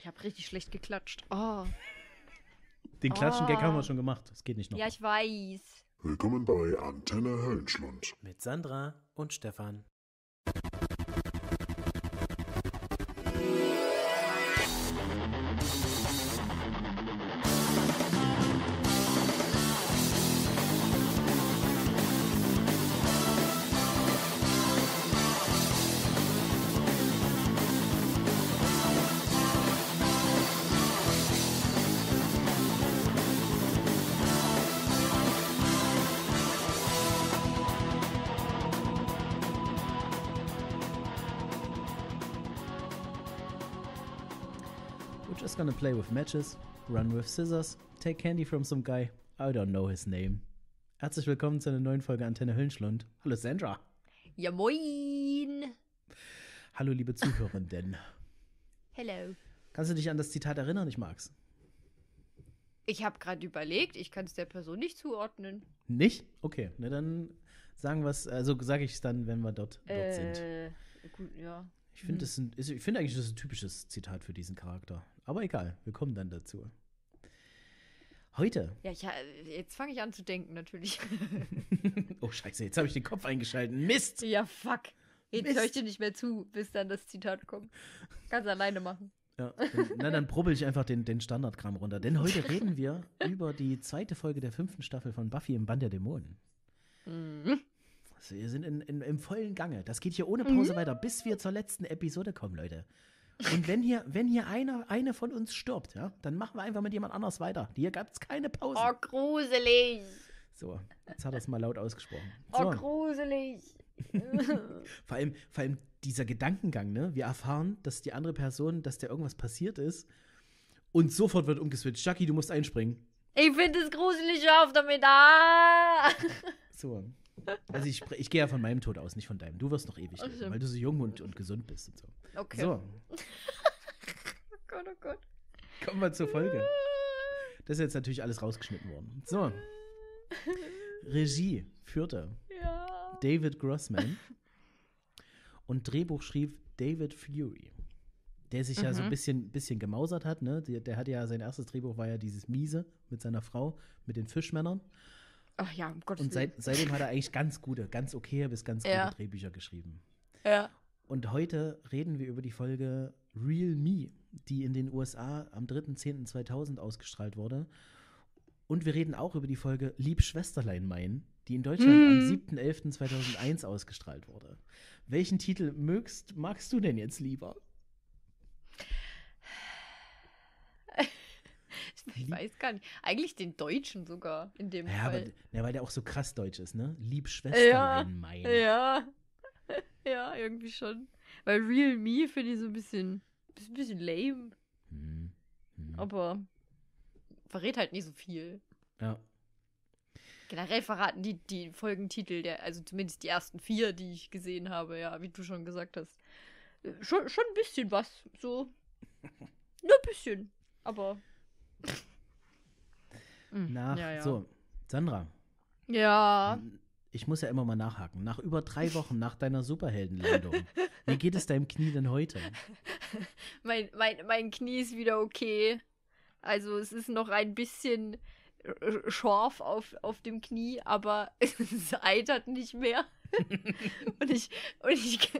ich habe richtig schlecht geklatscht. Oh. Den klatschen Gag haben wir schon gemacht. Das geht nicht noch. Ja, ich weiß. Willkommen bei Antenne Höllenschlund. Mit Sandra und Stefan. gonna play with matches, run with scissors, take candy from some guy, I don't know his name. Herzlich willkommen zu einer neuen Folge Antenne Hüllenschlund. Hallo Sandra. Ja moin. Hallo liebe Zuhörenden. Hello. Kannst du dich an das Zitat erinnern? Ich mag's. Ich habe gerade überlegt, ich kann es der Person nicht zuordnen. Nicht? Okay, ne, dann sagen wir es, also sage ich es dann, wenn wir dort, dort äh, sind. Gut, ja. Ich finde, hm. find eigentlich, das ist ein typisches Zitat für diesen Charakter. Aber egal, wir kommen dann dazu. Heute. Ja, ich, jetzt fange ich an zu denken, natürlich. oh, Scheiße, jetzt habe ich den Kopf eingeschalten. Mist! Ja, fuck. Jetzt Mist. höre ich dir nicht mehr zu, bis dann das Zitat kommt. Ganz alleine machen. Ja, dann, na, dann probbel ich einfach den, den Standardkram runter. Denn heute reden wir über die zweite Folge der fünften Staffel von Buffy im Band der Dämonen. Mhm. Also, wir sind in, in, im vollen Gange. Das geht hier ohne Pause mhm. weiter, bis wir zur letzten Episode kommen, Leute. Und wenn hier, wenn hier einer, eine von uns stirbt, ja, dann machen wir einfach mit jemand anders weiter. Hier gab es keine Pause. Oh, gruselig. So, jetzt hat er es mal laut ausgesprochen. Oh, so. Oh, gruselig. vor, allem, vor allem dieser Gedankengang, ne? Wir erfahren, dass die andere Person, dass der irgendwas passiert ist und sofort wird umgeswitcht. Jackie, du musst einspringen. Ich finde es gruselig, auf damit. Ah! so. Also ich, ich gehe ja von meinem Tod aus, nicht von deinem. Du wirst noch ewig leben, weil du so jung und, und gesund bist und so. Okay. So. oh Gott, oh Gott. Kommen wir zur Folge. Das ist jetzt natürlich alles rausgeschnitten worden. So. Regie führte ja. David Grossman und Drehbuch schrieb David Fury der sich mhm. ja so ein mhm. bisschen, bisschen gemausert hat, ne? Der, der hatte ja sein erstes Drehbuch war ja dieses Miese mit seiner Frau, mit den Fischmännern. Ach ja, um Gottes Und seit, seitdem hat er eigentlich ganz gute, ganz okay bis ganz ja. Drehbücher geschrieben. Ja. Und heute reden wir über die Folge Real Me, die in den USA am 3.10.2000 ausgestrahlt wurde. Und wir reden auch über die Folge Lieb Schwesterlein mein, die in Deutschland mm. am 7.11.2001 hm. ausgestrahlt wurde. Welchen Titel mögst, magst du denn jetzt lieber? Ich weiß gar nicht. Eigentlich den Deutschen sogar in dem ja, Fall. Aber, ja, weil der auch so krass deutsch ist, ne? Liebschwester Schwestern ja, mein. Ja. ja, irgendwie schon. Weil Real Me finde ich so ein bisschen, ein bisschen lame. Hm, hm. Aber verrät halt nicht so viel. Ja. Generell verraten die, die Folgentitel, der, also zumindest die ersten vier, die ich gesehen habe, ja, wie du schon gesagt hast. Äh, schon, schon ein bisschen was, so. Nur ein bisschen, aber hm. Nach, ja, ja. so, Sandra. Ja. Ich muss ja immer mal nachhaken. Nach über drei Wochen nach deiner Superheldenlandung, wie geht es deinem Knie denn heute? Mein, mein, mein Knie ist wieder okay. Also es ist noch ein bisschen scharf auf, auf dem Knie, aber es eitert nicht mehr. und ich, und ich,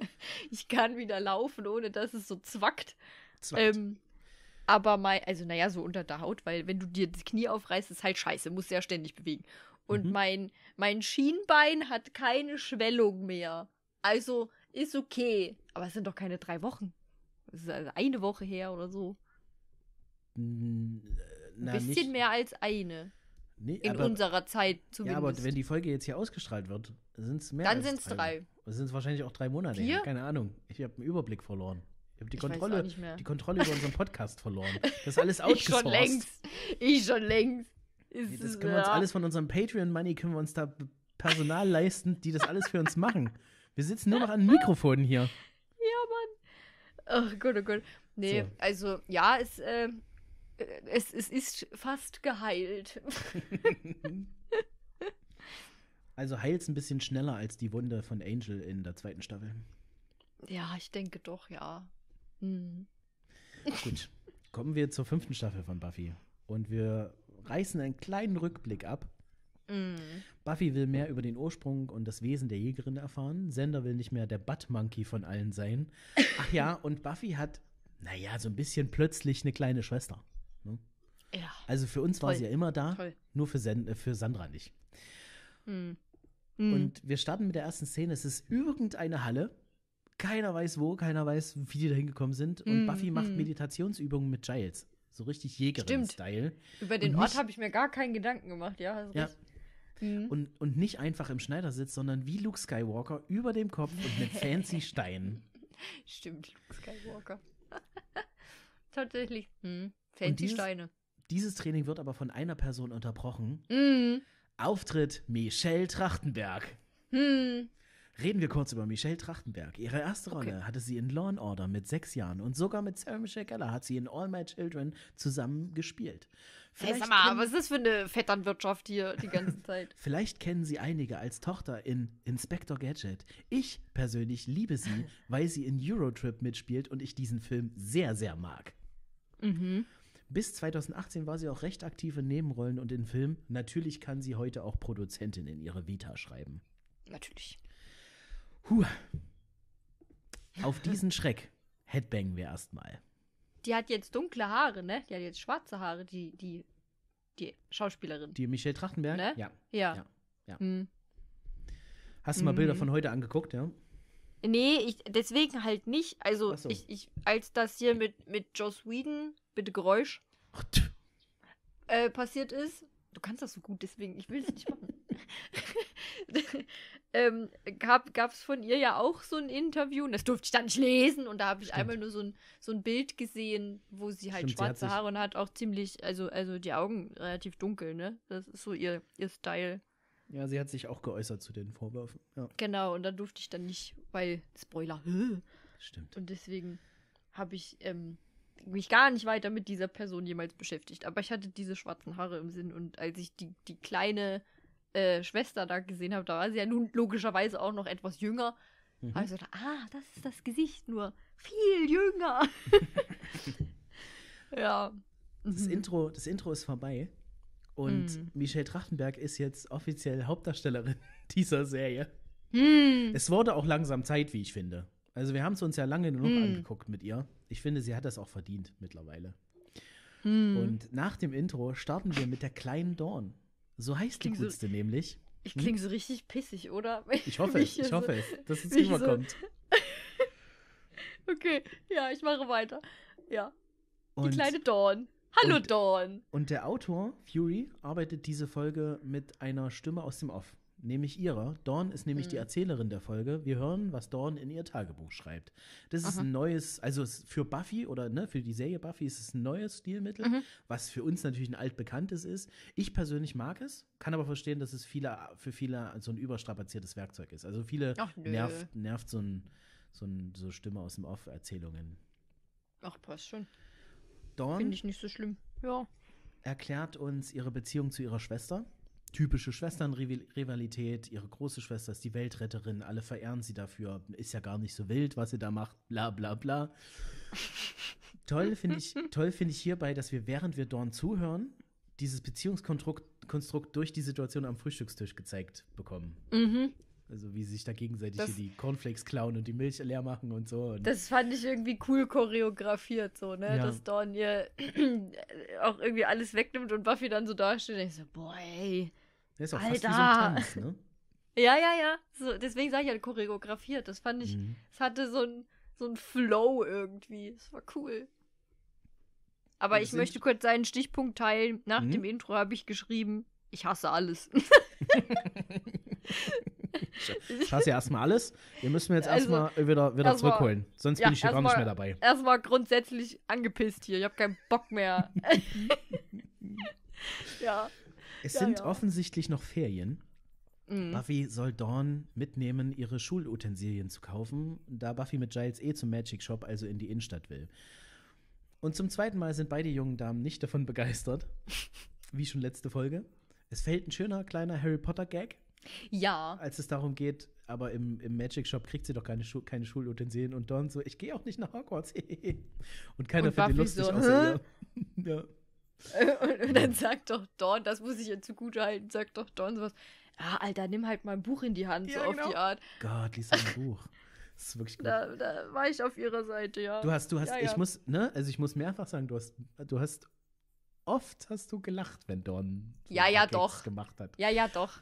ich kann wieder laufen, ohne dass es so zwackt. zwackt. Ähm, aber mein, also naja, so unter der Haut, weil wenn du dir das Knie aufreißt, ist halt scheiße, musst du ja ständig bewegen. Und mhm. mein, mein Schienbein hat keine Schwellung mehr. Also ist okay. Aber es sind doch keine drei Wochen. Es ist also eine Woche her oder so. Äh, na, ein bisschen nicht, mehr als eine. Nee, in aber, unserer Zeit zumindest. Ja, aber wenn die Folge jetzt hier ausgestrahlt wird, sind es mehr. Dann sind es drei. Sind es wahrscheinlich auch drei Monate. Vier? Her. Keine Ahnung. Ich habe einen Überblick verloren. Ich habe die, ich Kontrolle, die Kontrolle über unseren Podcast verloren. Das ist alles outgesourced. ich schon längst. Ich schon längst. Ist das können wir uns alles von unserem Patreon-Money, können wir uns da Personal leisten, die das alles für uns machen. Wir sitzen nur noch an Mikrofonen hier. Ja, Mann. Ach, gut, oh Gott. Nee, so. also ja, es, äh, es, es ist fast geheilt. also heilt's ein bisschen schneller als die Wunde von Angel in der zweiten Staffel. Ja, ich denke doch, ja. Mhm. Gut, kommen wir zur fünften Staffel von Buffy. Und wir reißen einen kleinen Rückblick ab. Mhm. Buffy will mehr über den Ursprung und das Wesen der Jägerin erfahren. Sender will nicht mehr der Butt von allen sein. Ach ja, und Buffy hat, naja, so ein bisschen plötzlich eine kleine Schwester. Ne? Ja. Also für uns Toll. war sie ja immer da, Toll. nur für, Sen äh, für Sandra nicht. Mhm. mhm. Und wir starten mit der ersten Szene. Es ist irgendeine Halle keiner weiß wo, keiner weiß, wie die da hingekommen sind. Und mm, Buffy macht mm. Meditationsübungen mit Giles. So richtig Jägerin-Style. Über den und Ort habe ich mir gar keinen Gedanken gemacht, ja. Also ja. Mhm. Und, und nicht einfach im Schneidersitz, sondern wie Luke Skywalker über dem Kopf und mit fancy Steinen. Stimmt, Luke Skywalker. Tatsächlich. Hm. Fancy dieses, Steine. Dieses Training wird aber von einer Person unterbrochen. Mhm. Auftritt Michelle Trachtenberg. Hm. Reden wir kurz über Michelle Trachtenberg. Ihre erste Rolle okay. hatte sie in Law and Order mit sechs Jahren und sogar mit Sarah Michelle Geller hat sie in All My Children zusammen gespielt. hey, sag mal, was ist das für eine Vetternwirtschaft hier die ganze Zeit? Vielleicht kennen sie einige als Tochter in Inspector Gadget. Ich persönlich liebe sie, weil sie in Eurotrip mitspielt und ich diesen Film sehr, sehr mag. Mhm. Bis 2018 war sie auch recht aktive Nebenrollen und in Filmen. Natürlich kann sie heute auch Produzentin in ihre Vita schreiben. Natürlich. Huh. Auf diesen Schreck headbangen wir erstmal. Die hat jetzt dunkle Haare, ne? Die hat jetzt schwarze Haare, die, die, die Schauspielerin. Die Michelle Trachtenberg? Ne? Ja. Ja. ja. ja. Hm. Hast du mal mhm. Bilder hm. von heute angeguckt, ja? Nee, ich, deswegen halt nicht. Also, so. ich, ich, als das hier mit, mit Joss Whedon, bitte Geräusch, äh, passiert ist, du kannst das so gut, deswegen, ich will es nicht machen. ähm, gab es von ihr ja auch so ein Interview. Und das durfte ich dann nicht lesen. Und da habe ich Stimmt. einmal nur so ein, so ein Bild gesehen, wo sie halt Stimmt, schwarze sie Haare und hat auch ziemlich, also, also die Augen relativ dunkel, ne? Das ist so ihr, ihr Style. Ja, sie hat sich auch geäußert zu den Vorwürfen. Ja. Genau, und da durfte ich dann nicht, weil Spoiler. Stimmt. Und deswegen habe ich ähm, mich gar nicht weiter mit dieser Person jemals beschäftigt. Aber ich hatte diese schwarzen Haare im Sinn und als ich die, die kleine äh, Schwester da gesehen habe, da war sie ja nun logischerweise auch noch etwas jünger. Mhm. Habe ah, das ist das Gesicht nur viel jünger. ja. Das mhm. Intro, das Intro ist vorbei. Und mhm. Michelle Trachtenberg ist jetzt offiziell Hauptdarstellerin dieser Serie. Mhm. Es wurde auch langsam Zeit, wie ich finde. Also wir haben es uns ja lange genug mhm. angeguckt mit ihr. Ich finde, sie hat das auch verdient mittlerweile. Mhm. Und nach dem Intro starten wir mit der kleinen Dorn. So heißt die Gutste so, nämlich. Ich hm? klinge so richtig pissig, oder? Ich hoffe es, ich hoffe so, es, dass es rüberkommt. So. okay, ja, ich mache weiter. Ja. Und, die kleine Dawn. Hallo und, Dawn. Und der Autor, Fury, arbeitet diese Folge mit einer Stimme aus dem Off nämlich ihrer. Dawn ist nämlich mhm. die Erzählerin der Folge. Wir hören, was Dawn in ihr Tagebuch schreibt. Das Aha. ist ein neues, also für Buffy oder ne, für die Serie Buffy ist es ein neues Stilmittel, mhm. was für uns natürlich ein altbekanntes ist. Ich persönlich mag es, kann aber verstehen, dass es viele, für viele so ein überstrapaziertes Werkzeug ist. Also viele Ach, nervt, nervt so, ein, so, ein, so Stimme aus dem Off-Erzählungen. Ach, passt schon. Dawn. Finde ich nicht so schlimm. Ja. Erklärt uns ihre Beziehung zu ihrer Schwester typische Schwesternrivalität, Ihre große Schwester ist die Weltretterin, alle verehren sie dafür. Ist ja gar nicht so wild, was sie da macht, bla bla bla. toll finde ich, toll find ich hierbei, dass wir, während wir Dorn zuhören, dieses Beziehungskonstrukt durch die Situation am Frühstückstisch gezeigt bekommen. Mhm. Also wie sich da gegenseitig das, hier die Cornflakes klauen und die Milch leer machen und so. Und das fand ich irgendwie cool choreografiert, so, ne? Ja. Dass Dawn ihr auch irgendwie alles wegnimmt und Buffy dann so dasteht und ich so, boah, ey. Das ist auch Alter. fast wie so ein Tanz, ne? Ja, ja, ja. So, deswegen sage ich halt choreografiert. Das fand ich, mhm. es mhm. hatte so ein, so ein Flow irgendwie. Es war cool. Aber ich möchte kurz einen Stichpunkt teilen. Nach mhm. dem Intro habe ich geschrieben, ich hasse alles. Ich hasse ja erstmal alles. Wir müssen jetzt also, erstmal also, wieder, wieder erst zurückholen. Sonst ja, bin ich hier gar nicht mehr dabei. Erstmal grundsätzlich angepisst hier. Ich habe keinen Bock mehr. ja. Es ja, sind ja. offensichtlich noch Ferien. Mhm. Buffy soll Dawn mitnehmen, ihre Schulutensilien zu kaufen, da Buffy mit Giles eh zum Magic Shop, also in die Innenstadt will. Und zum zweiten Mal sind beide jungen Damen nicht davon begeistert, wie schon letzte Folge. Es fällt ein schöner kleiner Harry Potter Gag, ja. Als es darum geht, aber im, im Magic Shop kriegt sie doch keine, Schu keine Schulutensilien und Don so, ich gehe auch nicht nach Hogwarts. und keiner und findet lustig so, außer ihr. ja. Und, dann sagt doch Dawn, das muss ich ihr zugute halten, sagt doch Dawn sowas, ah, Alter, nimm halt mal ein Buch in die Hand, ja, so genau. auf die Art. Gott, lies ein Buch. Das ist wirklich gut. Da, da, war ich auf ihrer Seite, ja. Du hast, du hast, ja, ich ja. muss, ne, also ich muss mehrfach sagen, du hast, du hast, oft hast du gelacht, wenn Dawn ja, ja, doch. gemacht hat. Ja, ja, doch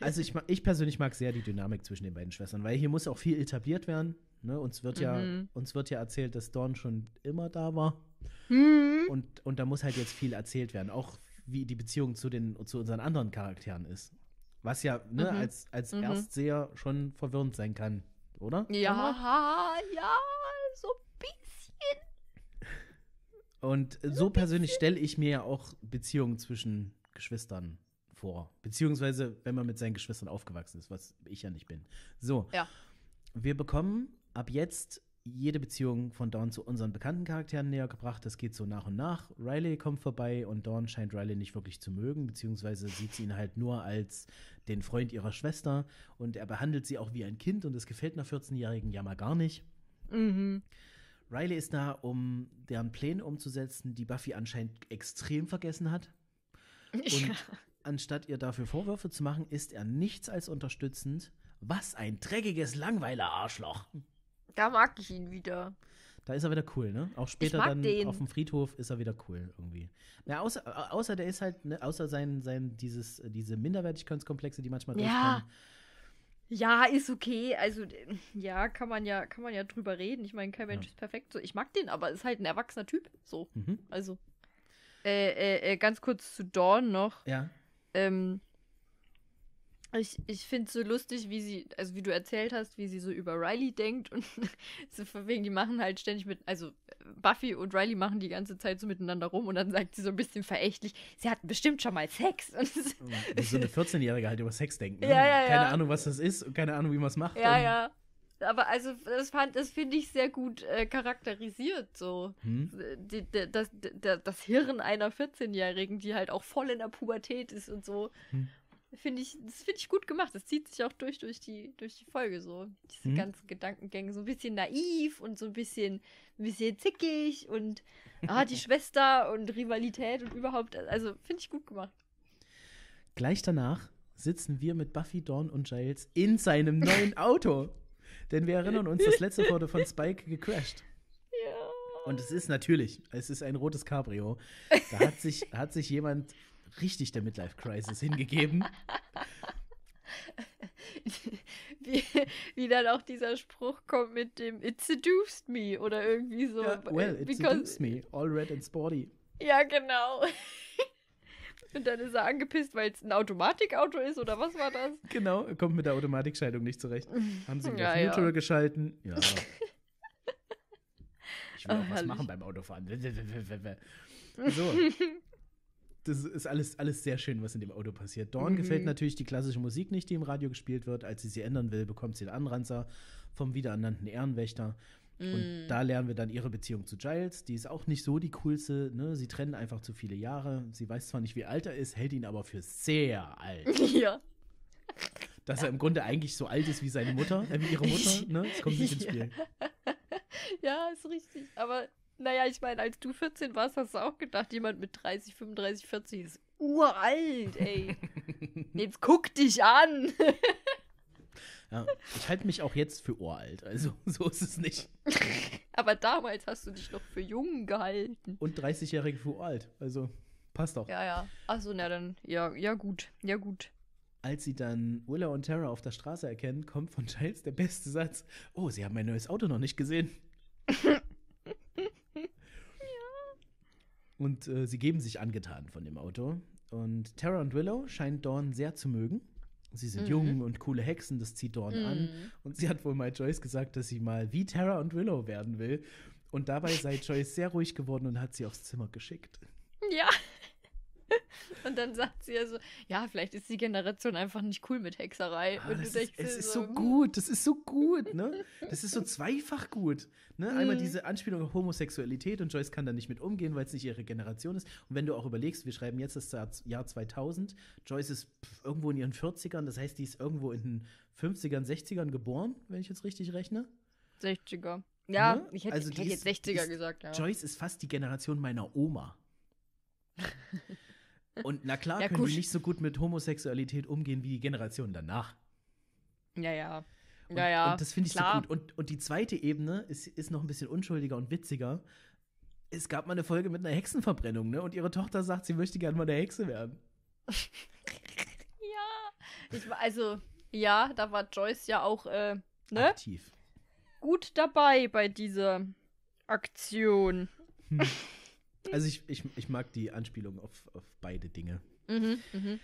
also ich, ich persönlich mag sehr die Dynamik zwischen den beiden Schwestern, weil hier muss auch viel etabliert werden. Ne? Uns, wird ja, mhm. uns wird ja erzählt, dass Dawn schon immer da war. Mhm. Und, und da muss halt jetzt viel erzählt werden, auch wie die Beziehung zu, den, zu unseren anderen Charakteren ist. Was ja ne, mhm. als, als mhm. Erstseher schon verwirrend sein kann, oder? Ja, ja, so ein bisschen. Und so, so persönlich stelle ich mir ja auch Beziehungen zwischen Geschwistern vor. Beziehungsweise, wenn man mit seinen Geschwistern aufgewachsen ist, was ich ja nicht bin. So. Ja. Wir bekommen ab jetzt jede Beziehung von Dawn zu unseren bekannten Charakteren näher gebracht. Das geht so nach und nach. Riley kommt vorbei und Dawn scheint Riley nicht wirklich zu mögen, beziehungsweise sieht sie ihn halt nur als den Freund ihrer Schwester und er behandelt sie auch wie ein Kind und das gefällt einer 14-jährigen ja mal gar nicht. Mhm. Riley ist da, um deren Pläne umzusetzen, die Buffy anscheinend extrem vergessen hat. Und ja anstatt ihr dafür Vorwürfe zu machen, ist er nichts als unterstützend. Was ein dreckiges Langweiler-Arschloch. Da mag ich ihn wieder. Da ist er wieder cool, ne? Auch später dann den. auf dem Friedhof ist er wieder cool irgendwie. Na, außer, außer der ist halt, ne, außer sein, sein, dieses, äh, diese Minderwertigkeitskomplexe, die manchmal ja. durchkommen. Ja, ist okay. Also, äh, ja, kann man ja, kann man ja drüber reden. Ich meine, kein Mensch ja. ist perfekt. So, ich mag den, aber ist halt ein erwachsener Typ. So. Mhm. Also. Äh, äh, äh ganz kurz zu Dawn noch. Ja. Ähm, ich ich finde es so lustig, wie sie, also wie du erzählt hast, wie sie so über Riley denkt und so von wegen, die machen halt ständig mit, also äh, Buffy und Riley machen die ganze Zeit so miteinander rum und dann sagt sie so ein bisschen verächtlich, sie hatten bestimmt schon mal Sex. Und so eine 14-Jährige halt über Sex denkt. Ne? Ja, ja, keine ja. Ahnung, was das ist und keine Ahnung, wie man es macht. Ja, ja aber also das fand, das finde ich sehr gut äh, charakterisiert, so. Hm? Die, die, das, die, das Hirn einer 14-Jährigen, die halt auch voll in der Pubertät ist und so. Hm. Finde ich, das finde ich gut gemacht. Das zieht sich auch durch, durch die, durch die Folge so. Diese hm? ganzen Gedankengänge. So ein bisschen naiv und so ein bisschen, ein bisschen zickig und ah, die Schwester und Rivalität und überhaupt. Also finde ich gut gemacht. Gleich danach sitzen wir mit Buffy, Dawn und Giles in seinem neuen Auto. Denn wir erinnern uns, das letzte wurde von Spike gecrashed. Ja. Und es ist natürlich, es ist ein rotes Cabrio. Da hat sich, hat sich jemand richtig der Midlife-Crisis hingegeben. Wie, wie, dann auch dieser Spruch kommt mit dem It seduced me oder irgendwie so. Ja, well, it seduced me, all red and sporty. Ja, genau. Und dann ist er angepisst, weil es ein Automatikauto ist oder was war das? Genau, er kommt mit der Automatikschaltung nicht zurecht. Haben sie ja, auf Neutral ja. geschalten? Ja. Ich will oh, auch was machen beim Autofahren. So. Das ist alles, alles sehr schön, was in dem Auto passiert. Dawn mhm. gefällt natürlich die klassische Musik nicht, die im Radio gespielt wird. Als sie sie ändern will, bekommt sie den Anranzer vom wiederernannten Ehrenwächter. Und mm. da lernen wir dann ihre Beziehung zu Giles. Die ist auch nicht so die coolste. Ne? Sie trennen einfach zu viele Jahre. Sie weiß zwar nicht, wie alt er ist, hält ihn aber für sehr alt. Ja. Dass er im Grunde eigentlich so alt ist wie seine Mutter, äh, wie ihre Mutter. Ne? Das kommt nicht ins Spiel. Ja, ist richtig. Aber naja, ich meine, als du 14 warst, hast du auch gedacht, jemand mit 30, 35, 40 ist uralt, ey. Jetzt guck dich an. Ja, ich halte mich auch jetzt für uralt, also so ist es nicht. Aber damals hast du dich noch für jung gehalten. Und 30-Jährige für uralt, also passt doch. Ja, ja. Achso, na dann, ja, ja gut, ja gut. Als sie dann Willow und Tara auf der Straße erkennen, kommt von Giles der beste Satz: Oh, sie haben mein neues Auto noch nicht gesehen. ja. Und äh, sie geben sich angetan von dem Auto. Und Tara und Willow scheinen Dawn sehr zu mögen sie sind mhm. jung und coole Hexen, das zieht Dorn mhm. an. Und sie hat wohl mal Joyce gesagt, dass sie mal wie Tara und Willow werden will. Und dabei sei Joyce sehr ruhig geworden und hat sie aufs Zimmer geschickt. Ja. Und dann sagt sie ja so, ja, vielleicht ist die Generation einfach nicht cool mit Hexerei. Ah, ist, es so, ist so hm. gut, das ist so gut, ne? Das ist so zweifach gut. Ne? Einmal mhm. diese Anspielung auf Homosexualität und Joyce kann da nicht mit umgehen, weil es nicht ihre Generation ist. Und wenn du auch überlegst, wir schreiben jetzt das Jahr 2000, Joyce ist irgendwo in ihren 40ern, das heißt, die ist irgendwo in den 50ern, 60ern geboren, wenn ich jetzt richtig rechne. 60er. Ja, ne? ich hätte, also ich hätte jetzt 60er ist, gesagt. Ja. Joyce ist fast die Generation meiner Oma. Und na klar ja, können kusch. die nicht so gut mit Homosexualität umgehen wie die Generation danach. Ja, ja. Und, ja, ja. und das finde ich klar. so gut. Und, und die zweite Ebene ist, ist noch ein bisschen unschuldiger und witziger. Es gab mal eine Folge mit einer Hexenverbrennung, ne? Und ihre Tochter sagt, sie möchte gerne mal eine Hexe werden. ja. Ich, also, ja, da war Joyce ja auch äh, ne? aktiv. Gut dabei bei dieser Aktion. Hm. Also ich, ich, ich mag die Anspielung auf, auf beide Dinge. Mhm, mhm.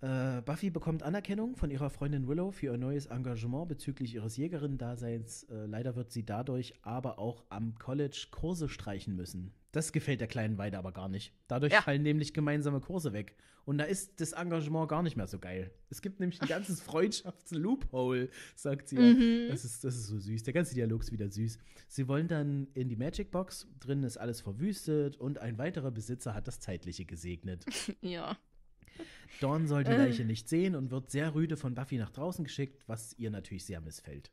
Äh, Buffy bekommt Anerkennung von ihrer Freundin Willow für ihr neues Engagement bezüglich ihres Jägerin-Daseins. Äh, leider wird sie dadurch aber auch am College Kurse streichen müssen. Das gefällt der kleinen Weide aber gar nicht. Dadurch ja. fallen nämlich gemeinsame Kurse weg. Und da ist das Engagement gar nicht mehr so geil. Es gibt nämlich ein ganzes Freundschafts-Loophole, sagt sie. Mhm. Das, ist, das ist so süß. Der ganze Dialog ist wieder süß. Sie wollen dann in die Magic Box. Drinnen ist alles verwüstet und ein weiterer Besitzer hat das Zeitliche gesegnet. ja. Dawn soll die äh. Leiche nicht sehen und wird sehr rüde von Buffy nach draußen geschickt, was ihr natürlich sehr missfällt.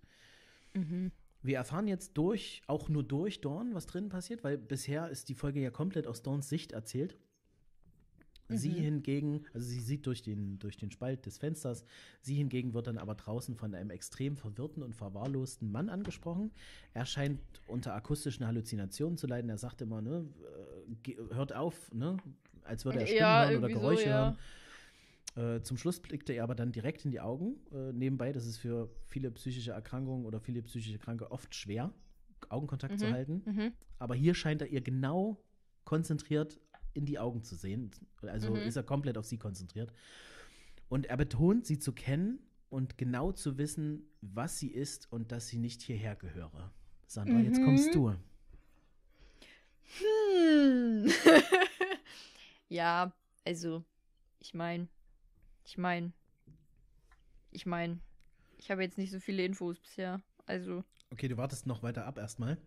Mhm. Wir erfahren jetzt durch, auch nur durch Dawn, was drinnen passiert, weil bisher ist die Folge ja komplett aus Dawns Sicht erzählt. Mhm. Sie hingegen, also sie sieht durch den, durch den Spalt des Fensters, sie hingegen wird dann aber draußen von einem extrem verwirrten und verwahrlosten Mann angesprochen. Er scheint unter akustischen Halluzinationen zu leiden. Er sagt immer, ne, äh, hört auf, ne, als würde er Stimmen ja, hören oder Geräusche so, ja. hören. Äh, zum Schluss blickte er aber dann direkt in die Augen. Äh, nebenbei, das ist für viele psychische Erkrankungen oder viele psychische Kranke oft schwer, Augenkontakt mhm. zu halten. Mhm. Aber hier scheint er ihr genau konzentriert in die Augen zu sehen. Also mhm. ist er komplett auf sie konzentriert. Und er betont, sie zu kennen und genau zu wissen, was sie ist und dass sie nicht hierher gehöre. Sandra, mhm. jetzt kommst du. Hm. Ja, also, ich meine, ich meine, ich meine, ich habe jetzt nicht so viele Infos bisher. Also. Okay, du wartest noch weiter ab erstmal.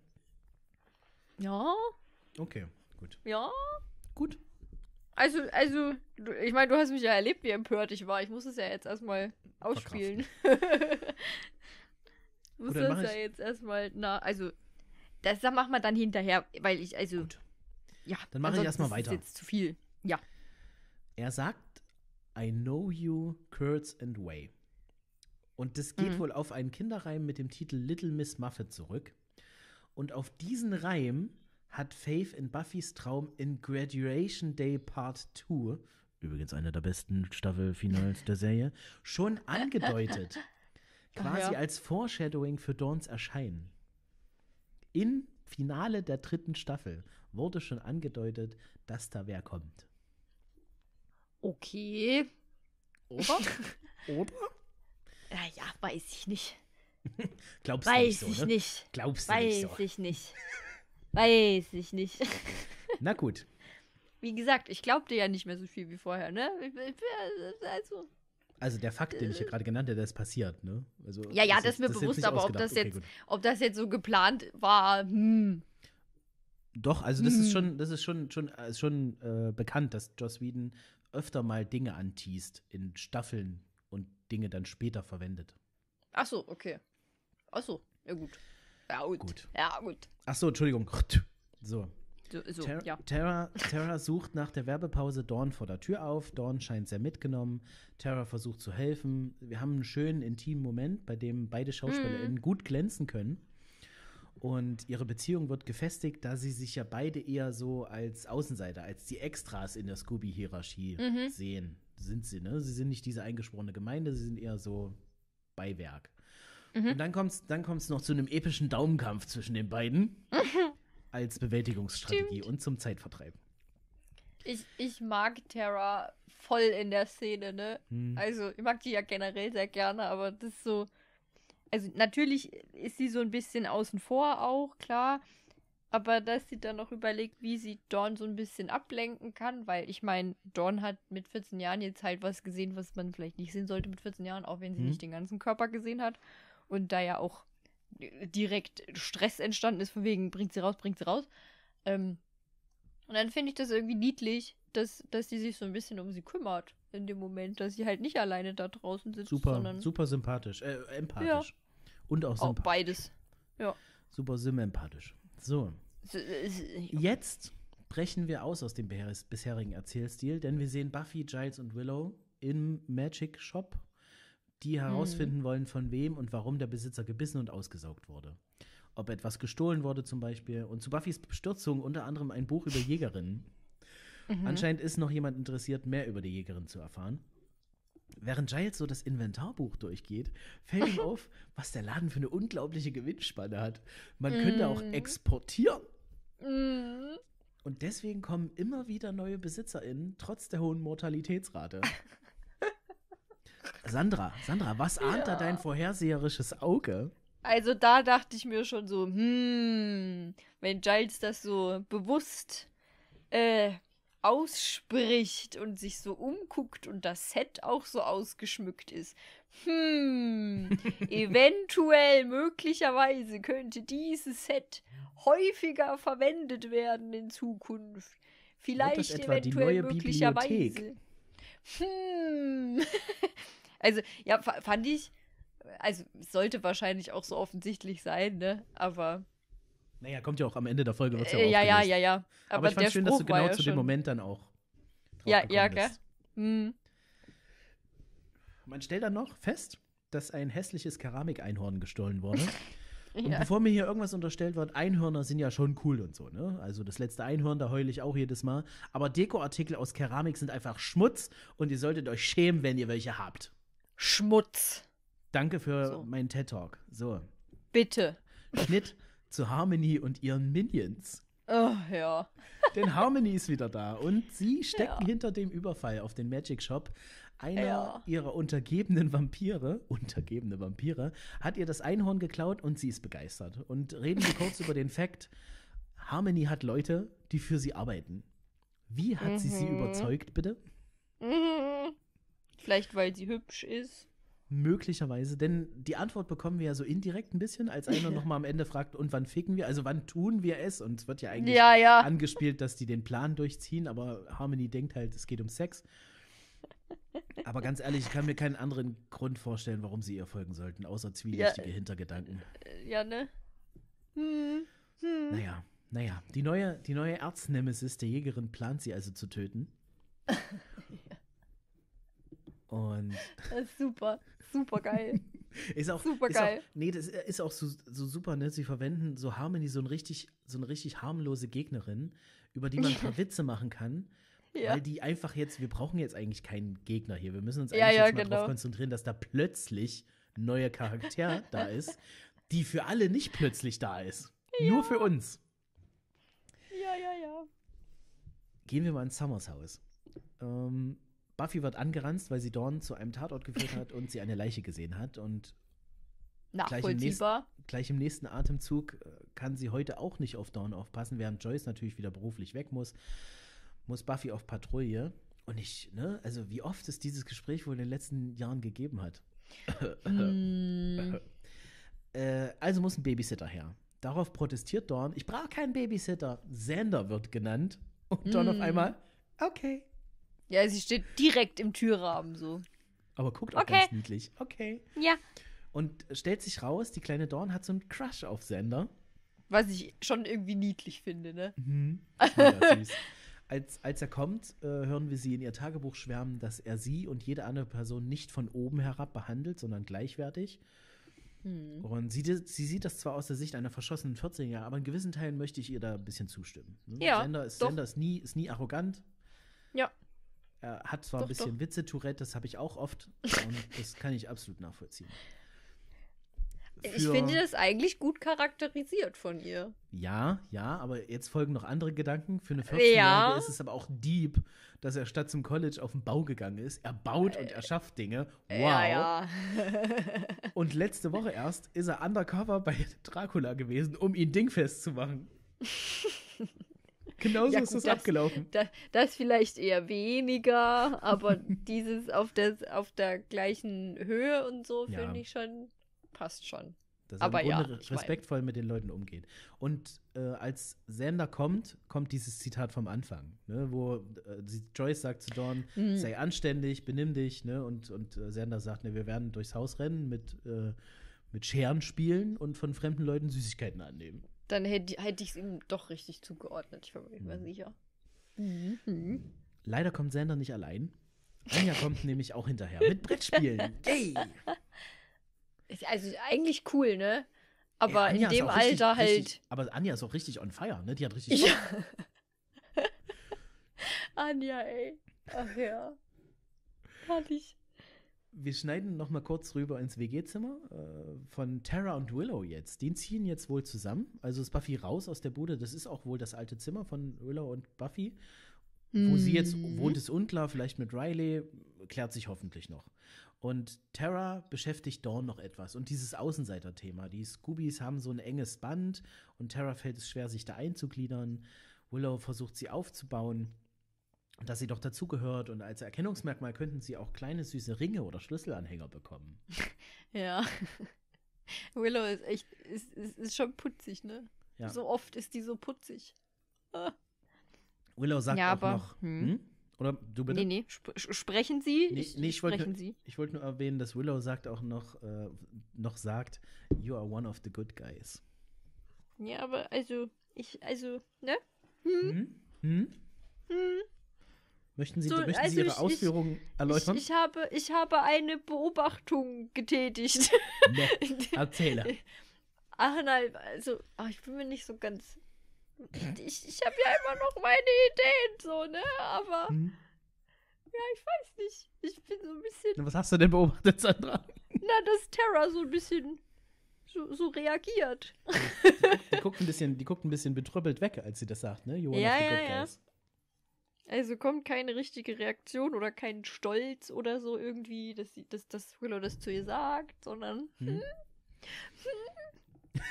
Ja. Okay, gut. Ja. Gut. Also, also, du, ich meine, du hast mich ja erlebt, wie empört ich war. Ich muss es ja jetzt erstmal ausspielen. muss das ja ich... jetzt erstmal na, also das, machen wir dann hinterher, weil ich also Gut. ja, dann mache ich erstmal weiter. Das ist jetzt zu viel. Ja. Er sagt, I know you, Kurtz and Way. Und das geht mhm. wohl auf einen Kinderreim mit dem Titel Little Miss Muffet zurück. Und auf diesen Reim hat Faith in Buffys Traum in Graduation Day Part 2, übrigens einer der besten Staffelfinals der Serie, schon angedeutet. quasi ja. als Foreshadowing für Dawns Erscheinen. Im Finale der dritten Staffel wurde schon angedeutet, dass da wer kommt. Okay. Oder? Oder? Naja, weiß ich nicht. Glaubst du nicht so, ich ne? nicht. Glaubst du weiß nicht so. ich nicht. Weiß ich nicht. Na gut. Wie gesagt, ich glaubte ja nicht mehr so viel wie vorher, ne? Also, also der Fakt, den ich ja äh. gerade genannt habe, der ist passiert, ne? Also, ja, ja, das, das ist mir das bewusst, aber ob das, okay, jetzt, ob das jetzt so geplant war, hm. Doch, also das hm. ist schon, das ist schon, schon, äh, ist schon äh, bekannt, dass Joss Whedon öfter mal Dinge anteast in Staffeln und Dinge dann später verwendet. Ach so, okay. Ach so, ja gut. Ja gut. gut. Ja gut. Ach so, Entschuldigung. So. so, so Ter ja. Terra, Terra sucht nach der Werbepause Dawn vor der Tür auf. Dawn scheint sehr mitgenommen. Terra versucht zu helfen. Wir haben einen schönen intimen Moment, bei dem beide SchauspielerInnen mm. gut glänzen können. Und ihre Beziehung wird gefestigt, da sie sich ja beide eher so als Außenseiter, als die Extras in der Scooby-Hierarchie mhm. sehen. Sind sie, ne? Sie sind nicht diese eingeschworene Gemeinde, sie sind eher so Beiwerk. Mhm. Und dann kommt es dann kommt's noch zu einem epischen Daumenkampf zwischen den beiden als Bewältigungsstrategie Stimmt. und zum Zeitvertreib. Ich, ich mag Terra voll in der Szene, ne? Hm. Also, ich mag die ja generell sehr gerne, aber das ist so, also natürlich ist sie so ein bisschen außen vor auch, klar. Aber dass sie dann noch überlegt, wie sie Dawn so ein bisschen ablenken kann, weil ich meine, Dawn hat mit 14 Jahren jetzt halt was gesehen, was man vielleicht nicht sehen sollte mit 14 Jahren, auch wenn sie mhm. nicht den ganzen Körper gesehen hat. Und da ja auch äh, direkt Stress entstanden ist, von wegen, bringt sie raus, bringt sie raus. Ähm, und dann finde ich das irgendwie niedlich, dass, dass sie sich so ein bisschen um sie kümmert in dem Moment, dass sie halt nicht alleine da draußen sitzt, super, sondern super sympathisch, äh, empathisch ja. und auch, sympathisch. auch beides. Ja. Super sympathisch. So. Jetzt brechen wir aus aus dem bisherigen Erzählstil, denn wir sehen Buffy, Giles und Willow im Magic Shop, die hm. herausfinden hm. wollen, von wem und warum der Besitzer gebissen und ausgesaugt wurde. Ob etwas gestohlen wurde zum Beispiel. Und zu Buffys Bestürzung unter anderem ein Buch über Jägerinnen. Mhm. Anscheinend ist noch jemand interessiert, mehr über die Jägerin zu erfahren. Während Giles so das Inventarbuch durchgeht, fällt ihm auf, was der Laden für eine unglaubliche Gewinnspanne hat. Man mm. könnte auch mhm. exportieren. Mm. Und deswegen kommen immer wieder neue BesitzerInnen, trotz der hohen Mortalitätsrate. Sandra, Sandra, was ahnt da dein vorherseherisches Auge? Also da dachte ich mir schon so, hm, wenn Giles das so bewusst äh, ausspricht und sich so umguckt und das Set auch so ausgeschmückt ist. Hm, eventuell, möglicherweise könnte dieses Set häufiger verwendet werden in Zukunft. Vielleicht eventuell, möglicherweise. Hm. also, ja, fand ich, also sollte wahrscheinlich auch so offensichtlich sein, ne? Aber naja, kommt ja auch am Ende der Folge. Wird's ja, äh, ja, ja, ja, ja. Aber, Aber ich fand schön, Spruch dass du genau ja zu dem Moment dann auch. Ja, ja, gell? Mhm. Man stellt dann noch fest, dass ein hässliches Keramikeinhorn gestohlen wurde. Und ja. bevor mir hier irgendwas unterstellt wird, Einhörner sind ja schon cool und so, ne? Also das letzte Einhorn, da heule ich auch jedes Mal. Aber Dekoartikel aus Keramik sind einfach Schmutz und ihr solltet euch schämen, wenn ihr welche habt. Schmutz. Danke für so. meinen TED-Talk. So. Bitte. Schnitt. zu Harmony und ihren Minions. Oh, ja. Denn Harmony ist wieder da und sie stecken ja. hinter dem Überfall auf den Magic Shop. Einer ja. ihrer untergebenen Vampire, untergebene Vampire, hat ihr das Einhorn geklaut und sie ist begeistert. Und reden wir kurz über den Fakt, Harmony hat Leute, die für sie arbeiten. Wie hat mhm. sie sie mhm. überzeugt, bitte? Mhm. Vielleicht, weil sie hübsch ist. Möglicherweise, denn die Antwort bekommen wir ja so indirekt ein bisschen, als einer nochmal am Ende fragt, und wann ficken wir? Also wann tun wir es? Und es wird ja eigentlich ja, ja. angespielt, dass die den Plan durchziehen, aber Harmony denkt halt, es geht um Sex. Aber ganz ehrlich, ich kann mir keinen anderen Grund vorstellen, warum sie ihr folgen sollten, außer zwielichtige ja, Hintergedanken. Äh, ja, ne? Hm, hm. Naja, naja. Die neue, die neue Erznemesis der Jägerin plant sie also zu töten. Und das ist super, super geil. ist auch super geil. Nee, das ist auch so, so, super, ne? Sie verwenden so Harmony so, ein richtig, so eine richtig harmlose Gegnerin, über die man ein paar Witze machen kann. Ja. Weil die einfach jetzt, wir brauchen jetzt eigentlich keinen Gegner hier. Wir müssen uns eigentlich ja, ja, jetzt mal genau. darauf konzentrieren, dass da plötzlich ein neuer Charakter da ist, die für alle nicht plötzlich da ist. Nur für uns. Ja, ja, ja. Gehen wir mal ins Summers Haus. Ähm, Buffy wird angeranzt, weil sie Dawn zu einem Tatort geführt hat und sie eine Leiche gesehen hat. Und gleich im, nächsten, gleich im, nächsten, Atemzug äh, kann sie heute auch nicht auf Dawn aufpassen, während Joyce natürlich wieder beruflich weg muss, muss Buffy auf Patrouille. Und ich, ne, also wie oft es dieses Gespräch wohl in den letzten Jahren gegeben hat. mm. Äh, also muss ein Babysitter her. Darauf protestiert Dawn, ich brauche keinen Babysitter. Xander wird genannt. Und Dawn mm. auf einmal, okay. Ja, sie steht direkt im Türrahmen so. Aber guckt auch okay. ganz niedlich. Okay. Ja. Und stellt sich raus, die kleine Dorn hat so einen Crush auf Sender. Was ich schon irgendwie niedlich finde, ne? Mhm. süß. Als, als er kommt, äh, hören wir sie in ihr Tagebuch schwärmen, dass er sie und jede andere Person nicht von oben herab behandelt, sondern gleichwertig. Hm. Und sie, sie, sieht das zwar aus der Sicht einer verschossenen 14-Jährigen, aber in gewissen Teilen möchte ich ihr da ein bisschen zustimmen. Ne? Ja, Sender, ist, Sender ist, nie, ist nie arrogant. Ja. Er hat zwar doch, ein bisschen Witze-Tourette, das habe ich auch oft. und das kann ich absolut nachvollziehen. Für ich finde das eigentlich gut charakterisiert von ihr. Ja, ja, aber jetzt folgen noch andere Gedanken. Für eine 14-Jährige ja. ist es aber auch deep, dass er statt zum College auf den Bau gegangen ist. Er baut und äh, er schafft Dinge. Wow. Ja, ja. und letzte Woche erst ist er undercover bei Dracula gewesen, um ihn dingfest zu machen. Genauso ja, gut, ist das, das abgelaufen. Das, das, vielleicht eher weniger, aber dieses auf der, auf der gleichen Höhe und so ja. finde ich schon, passt schon. Dass aber ja, respektvoll mein. mit den Leuten umgeht. Und äh, als Sander kommt, kommt dieses Zitat vom Anfang, ne, wo äh, Joyce sagt zu Dawn, mhm. sei anständig, benimm dich, ne, und, und äh, Sander sagt, ne, wir werden durchs Haus rennen, mit, äh, mit Scheren spielen und von fremden Leuten Süßigkeiten annehmen. Dann hätte, hätte ich es ihm doch richtig zugeordnet. Ich war mir nicht mhm. sicher. Mhm. Leider kommt Sander nicht allein. Anja kommt nämlich auch hinterher mit Brettspielen. Yay! Also eigentlich cool, ne? Aber Ey, in dem richtig, Alter halt. Richtig, aber Anja ist auch richtig on fire, ne? Die hat richtig. Ja. Anja, ey. Ach ja. ich wir schneiden noch mal kurz rüber ins WG-Zimmer äh, von Tara und Willow jetzt. Die ziehen jetzt wohl zusammen. Also ist Buffy raus aus der Bude. Das ist auch wohl das alte Zimmer von Willow und Buffy. Wo mhm. sie jetzt mhm. wohnt, ist unklar. Vielleicht mit Riley. Klärt sich hoffentlich noch. Und Tara beschäftigt Dawn noch etwas. Und dieses Außenseiter-Thema. Die Scoobies haben so ein enges Band. Und Tara fällt es schwer, sich da einzugliedern. Willow versucht, sie aufzubauen dass sie doch dazugehört und als Erkennungsmerkmal könnten sie auch kleine süße Ringe oder Schlüsselanhänger bekommen. ja. Willow ist echt, ist, ist, ist schon putzig, ne? Ja. So oft ist die so putzig. Ah. Willow sagt ja, aber, noch. Hm? Hm? Oder du bitte? Nee, nee, Sp sprechen Sie? Nee, nee ich wollte wollt nur erwähnen, dass Willow sagt auch noch, äh, noch sagt, you are one of the good guys. Ja, aber also, ich, also, ne? Hm? Hm? Hm? hm? Möchten Sie, so, möchten also Sie Ihre ich, Ausführungen ich, erläutern? Ich, ich, habe, ich habe eine Beobachtung getätigt. Ne, erzähle. Ach nein, also, ach, ich bin mir nicht so ganz. Ich, ich habe ja immer noch meine Ideen, so, ne? Aber. Hm. Ja, ich weiß nicht. Ich bin so ein bisschen. Na, was hast du denn beobachtet, Sandra? Na, dass Terra so ein bisschen so, so, reagiert. Die, die, guckt ein bisschen, die guckt ein bisschen betröppelt weg, als sie das sagt, ne? Johanna ja, ja, ja. Guys. Also kommt keine richtige Reaktion oder kein Stolz oder so irgendwie, dass, sie, dass, dass Willow das zu ihr sagt, sondern hm? hm?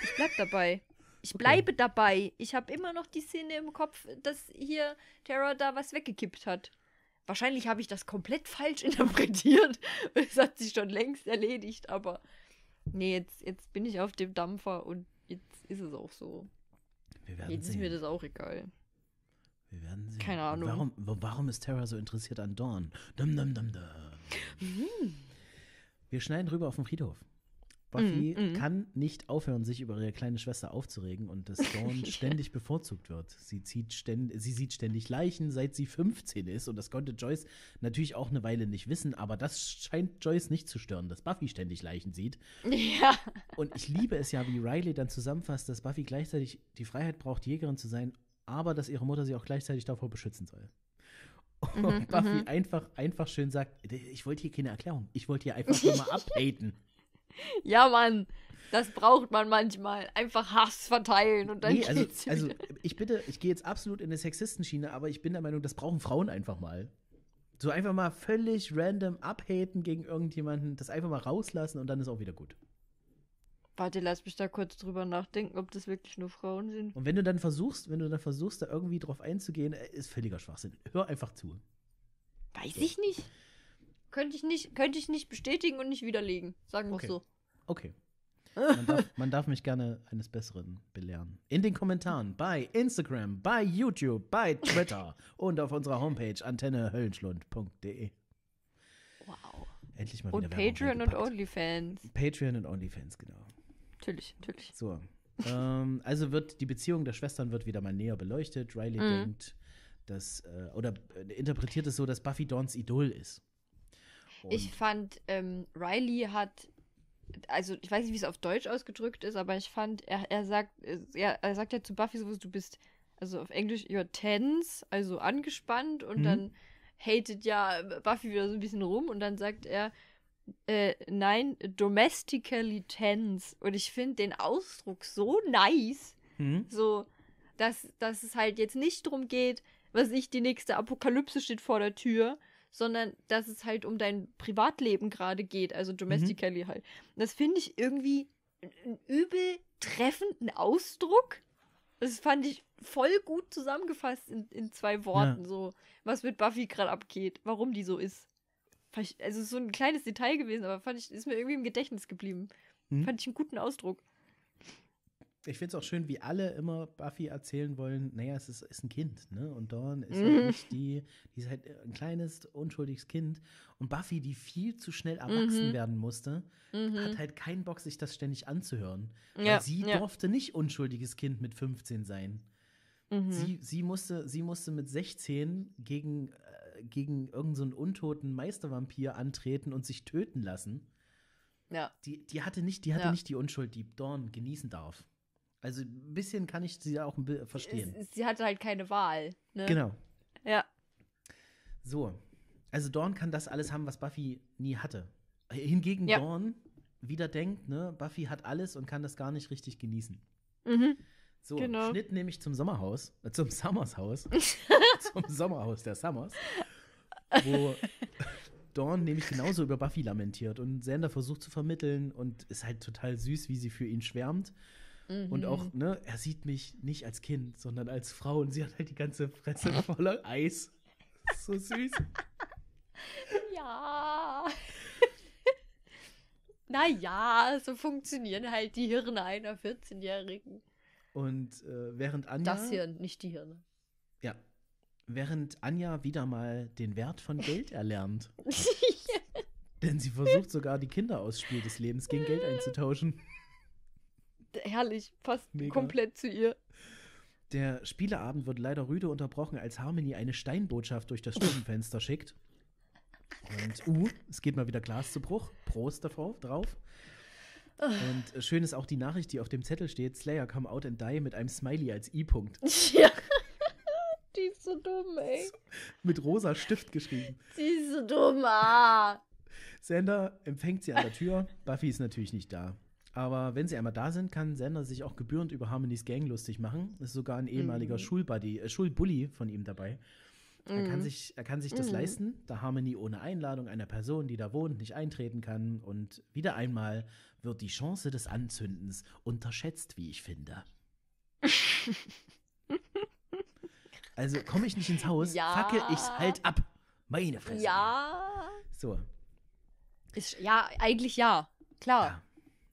ich bleib dabei. Ich bleibe okay. dabei. Ich habe immer noch die Szene im Kopf, dass hier Terra da was weggekippt hat. Wahrscheinlich habe ich das komplett falsch interpretiert. Es hat sich schon längst erledigt, aber nee, jetzt, jetzt bin ich auf dem Dampfer und jetzt ist es auch so. jetzt sehen. ist mir das auch egal. Wir werden sehen. Keine Ahnung. Warum, warum ist Terra so interessiert an Dawn? Dum, dum, dum, dum. Mhm. Wir schneiden rüber auf den Friedhof. Buffy mhm, mhm. kann nicht aufhören, sich über ihre kleine Schwester aufzuregen und dass Dawn ständig bevorzugt wird. Sie, zieht ständig, sie sieht ständig Leichen, seit sie 15 ist. Und das konnte Joyce natürlich auch eine Weile nicht wissen, aber das scheint Joyce nicht zu stören, dass Buffy ständig Leichen sieht. Ja. Und ich liebe es ja, wie Riley dann zusammenfasst, dass Buffy gleichzeitig die Freiheit braucht, Jägerin zu sein aber dass ihre Mutter sie auch gleichzeitig davor beschützen soll. Mhm, und mhm, Buffy mhm. einfach, einfach schön sagt, ich wollte hier keine Erklärung, ich wollte hier einfach nur mal abhaten. Ja, Mann, das braucht man manchmal. Einfach Hass verteilen und dann nee, also, geht's also, ich bitte, ich gehe jetzt absolut in eine Sexistenschiene, aber ich bin der Meinung, das brauchen Frauen einfach mal. So einfach mal völlig random abhaten gegen irgendjemanden, das einfach mal rauslassen und dann ist auch wieder gut. Warte, lass mich da kurz drüber nachdenken, ob das wirklich nur Frauen sind. Und wenn du dann versuchst, wenn du dann versuchst, da irgendwie drauf einzugehen, äh, ist völliger Schwachsinn. Hör einfach zu. Weiß so. ich nicht. Könnte ich nicht, könnte ich nicht bestätigen und nicht widerlegen. Sagen wir okay. so. Okay. Man darf, man darf, mich gerne eines Besseren belehren. In den Kommentaren, bei Instagram, bei YouTube, bei Twitter und auf unserer Homepage antennehöllenschlund.de. Wow. Endlich mal wieder Und Patreon und Onlyfans. Patreon und Onlyfans, genau natürlich, natürlich. So. ähm, also wird die Beziehung der Schwestern wird wieder mal näher beleuchtet. Riley mhm. denkt, dass äh, oder äh, interpretiert es so, dass Buffy Dawns Idol ist. Und ich fand, ähm, Riley hat, also ich weiß nicht, wie es auf Deutsch ausgedrückt ist, aber ich fand, er, er sagt, er, äh, er sagt ja zu Buffy sowas, du bist, also auf Englisch, you're tense, also angespannt und mhm. dann hatet ja Buffy wieder so ein bisschen rum und dann sagt er, äh, nein, domestically tense. Und ich finde den Ausdruck so nice. Hm? So, dass, dass es halt jetzt nicht darum geht, was ich, die nächste Apokalypse steht vor der Tür, sondern dass es halt um dein Privatleben gerade geht, also mhm. domestically mhm. halt. Das finde ich irgendwie einen übel treffenden Ausdruck. Das fand ich voll gut zusammengefasst in, in zwei Worten, ja. so was mit Buffy gerade abgeht, warum die so ist also so ein kleines Detail gewesen, aber fand ich, ist mir irgendwie im Gedächtnis geblieben. Hm? Fand ich einen guten Ausdruck. Ich finde es auch schön, wie alle immer Buffy erzählen wollen, naja, es ist, ist ein Kind, ne? Und Dawn ist halt mhm. nicht die, die ist halt ein kleines, unschuldiges Kind. Und Buffy, die viel zu schnell erwachsen mhm. werden musste, mhm. hat halt keinen Bock, sich das ständig anzuhören. Ja. Weil sie ja. durfte nicht unschuldiges Kind mit 15 sein. Mhm. Sie, sie, musste, sie musste mit 16 gegen äh, gegen irgendeinen so untoten Meistervampir antreten und sich töten lassen. Ja. Die, die hatte nicht, die hatte ja. nicht die Unschuld, die Dorn genießen darf. Also ein bisschen kann ich sie auch verstehen. Sie, sie hatte halt keine Wahl. Ne? Genau. Ja. So. Also Dorn kann das alles haben, was Buffy nie hatte. Hingegen ja. Dorn wieder denkt, ne, Buffy hat alles und kann das gar nicht richtig genießen. Mhm. So, genau. Schnitt nehme ich zum Sommerhaus, äh, zum Summershaus. zum Sommerhaus der Summers wo Dawn nämlich genauso über Buffy lamentiert und Sander versucht zu vermitteln und ist halt total süß, wie sie für ihn schwärmt. Mhm. Und auch, mhm. ne, er sieht mich nicht als Kind, sondern als Frau und sie hat halt die ganze Fresse voller Eis. So süß. Ja. naja, so funktionieren halt die Hirne einer 14-Jährigen. Und äh, während Anja. Das Hirn, nicht die Hirne. Ja, während Anja wieder mal den Wert von Geld erlernt. Denn sie versucht sogar die Kinder aus Spiel des Lebens gegen Geld einzutauschen. Herrlich, passt Mega. komplett zu ihr. Der Spieleabend wird leider rüde unterbrochen, als Harmony eine Steinbotschaft durch das Stubenfenster schickt. Und uh, es geht mal wieder Glas zu Bruch. Prost davor, drauf. Und äh, schön ist auch die Nachricht, die auf dem Zettel steht: Slayer come out and die mit einem Smiley als I-Punkt. Ja so dumm, ey. Mit rosa Stift geschrieben. Sie ist so dumm, ah. Sander empfängt sie an der Tür. Buffy ist natürlich nicht da. Aber wenn sie einmal da sind, kann Sander sich auch gebührend über Harmonys Gang lustig machen. Es Ist sogar ein ehemaliger mhm. Schulbuddy, äh, Schulbully von ihm dabei. Er kann mhm. sich, er kann sich das mhm. leisten, da Harmony ohne Einladung einer Person, die da wohnt, nicht eintreten kann. Und wieder einmal wird die Chance des Anzündens unterschätzt, wie ich finde. Also komme ich nicht ins Haus, ja. fackel ich's halt ab. Meine Fresse. Ja. So. Ist, ja, eigentlich ja. Klar. Ja.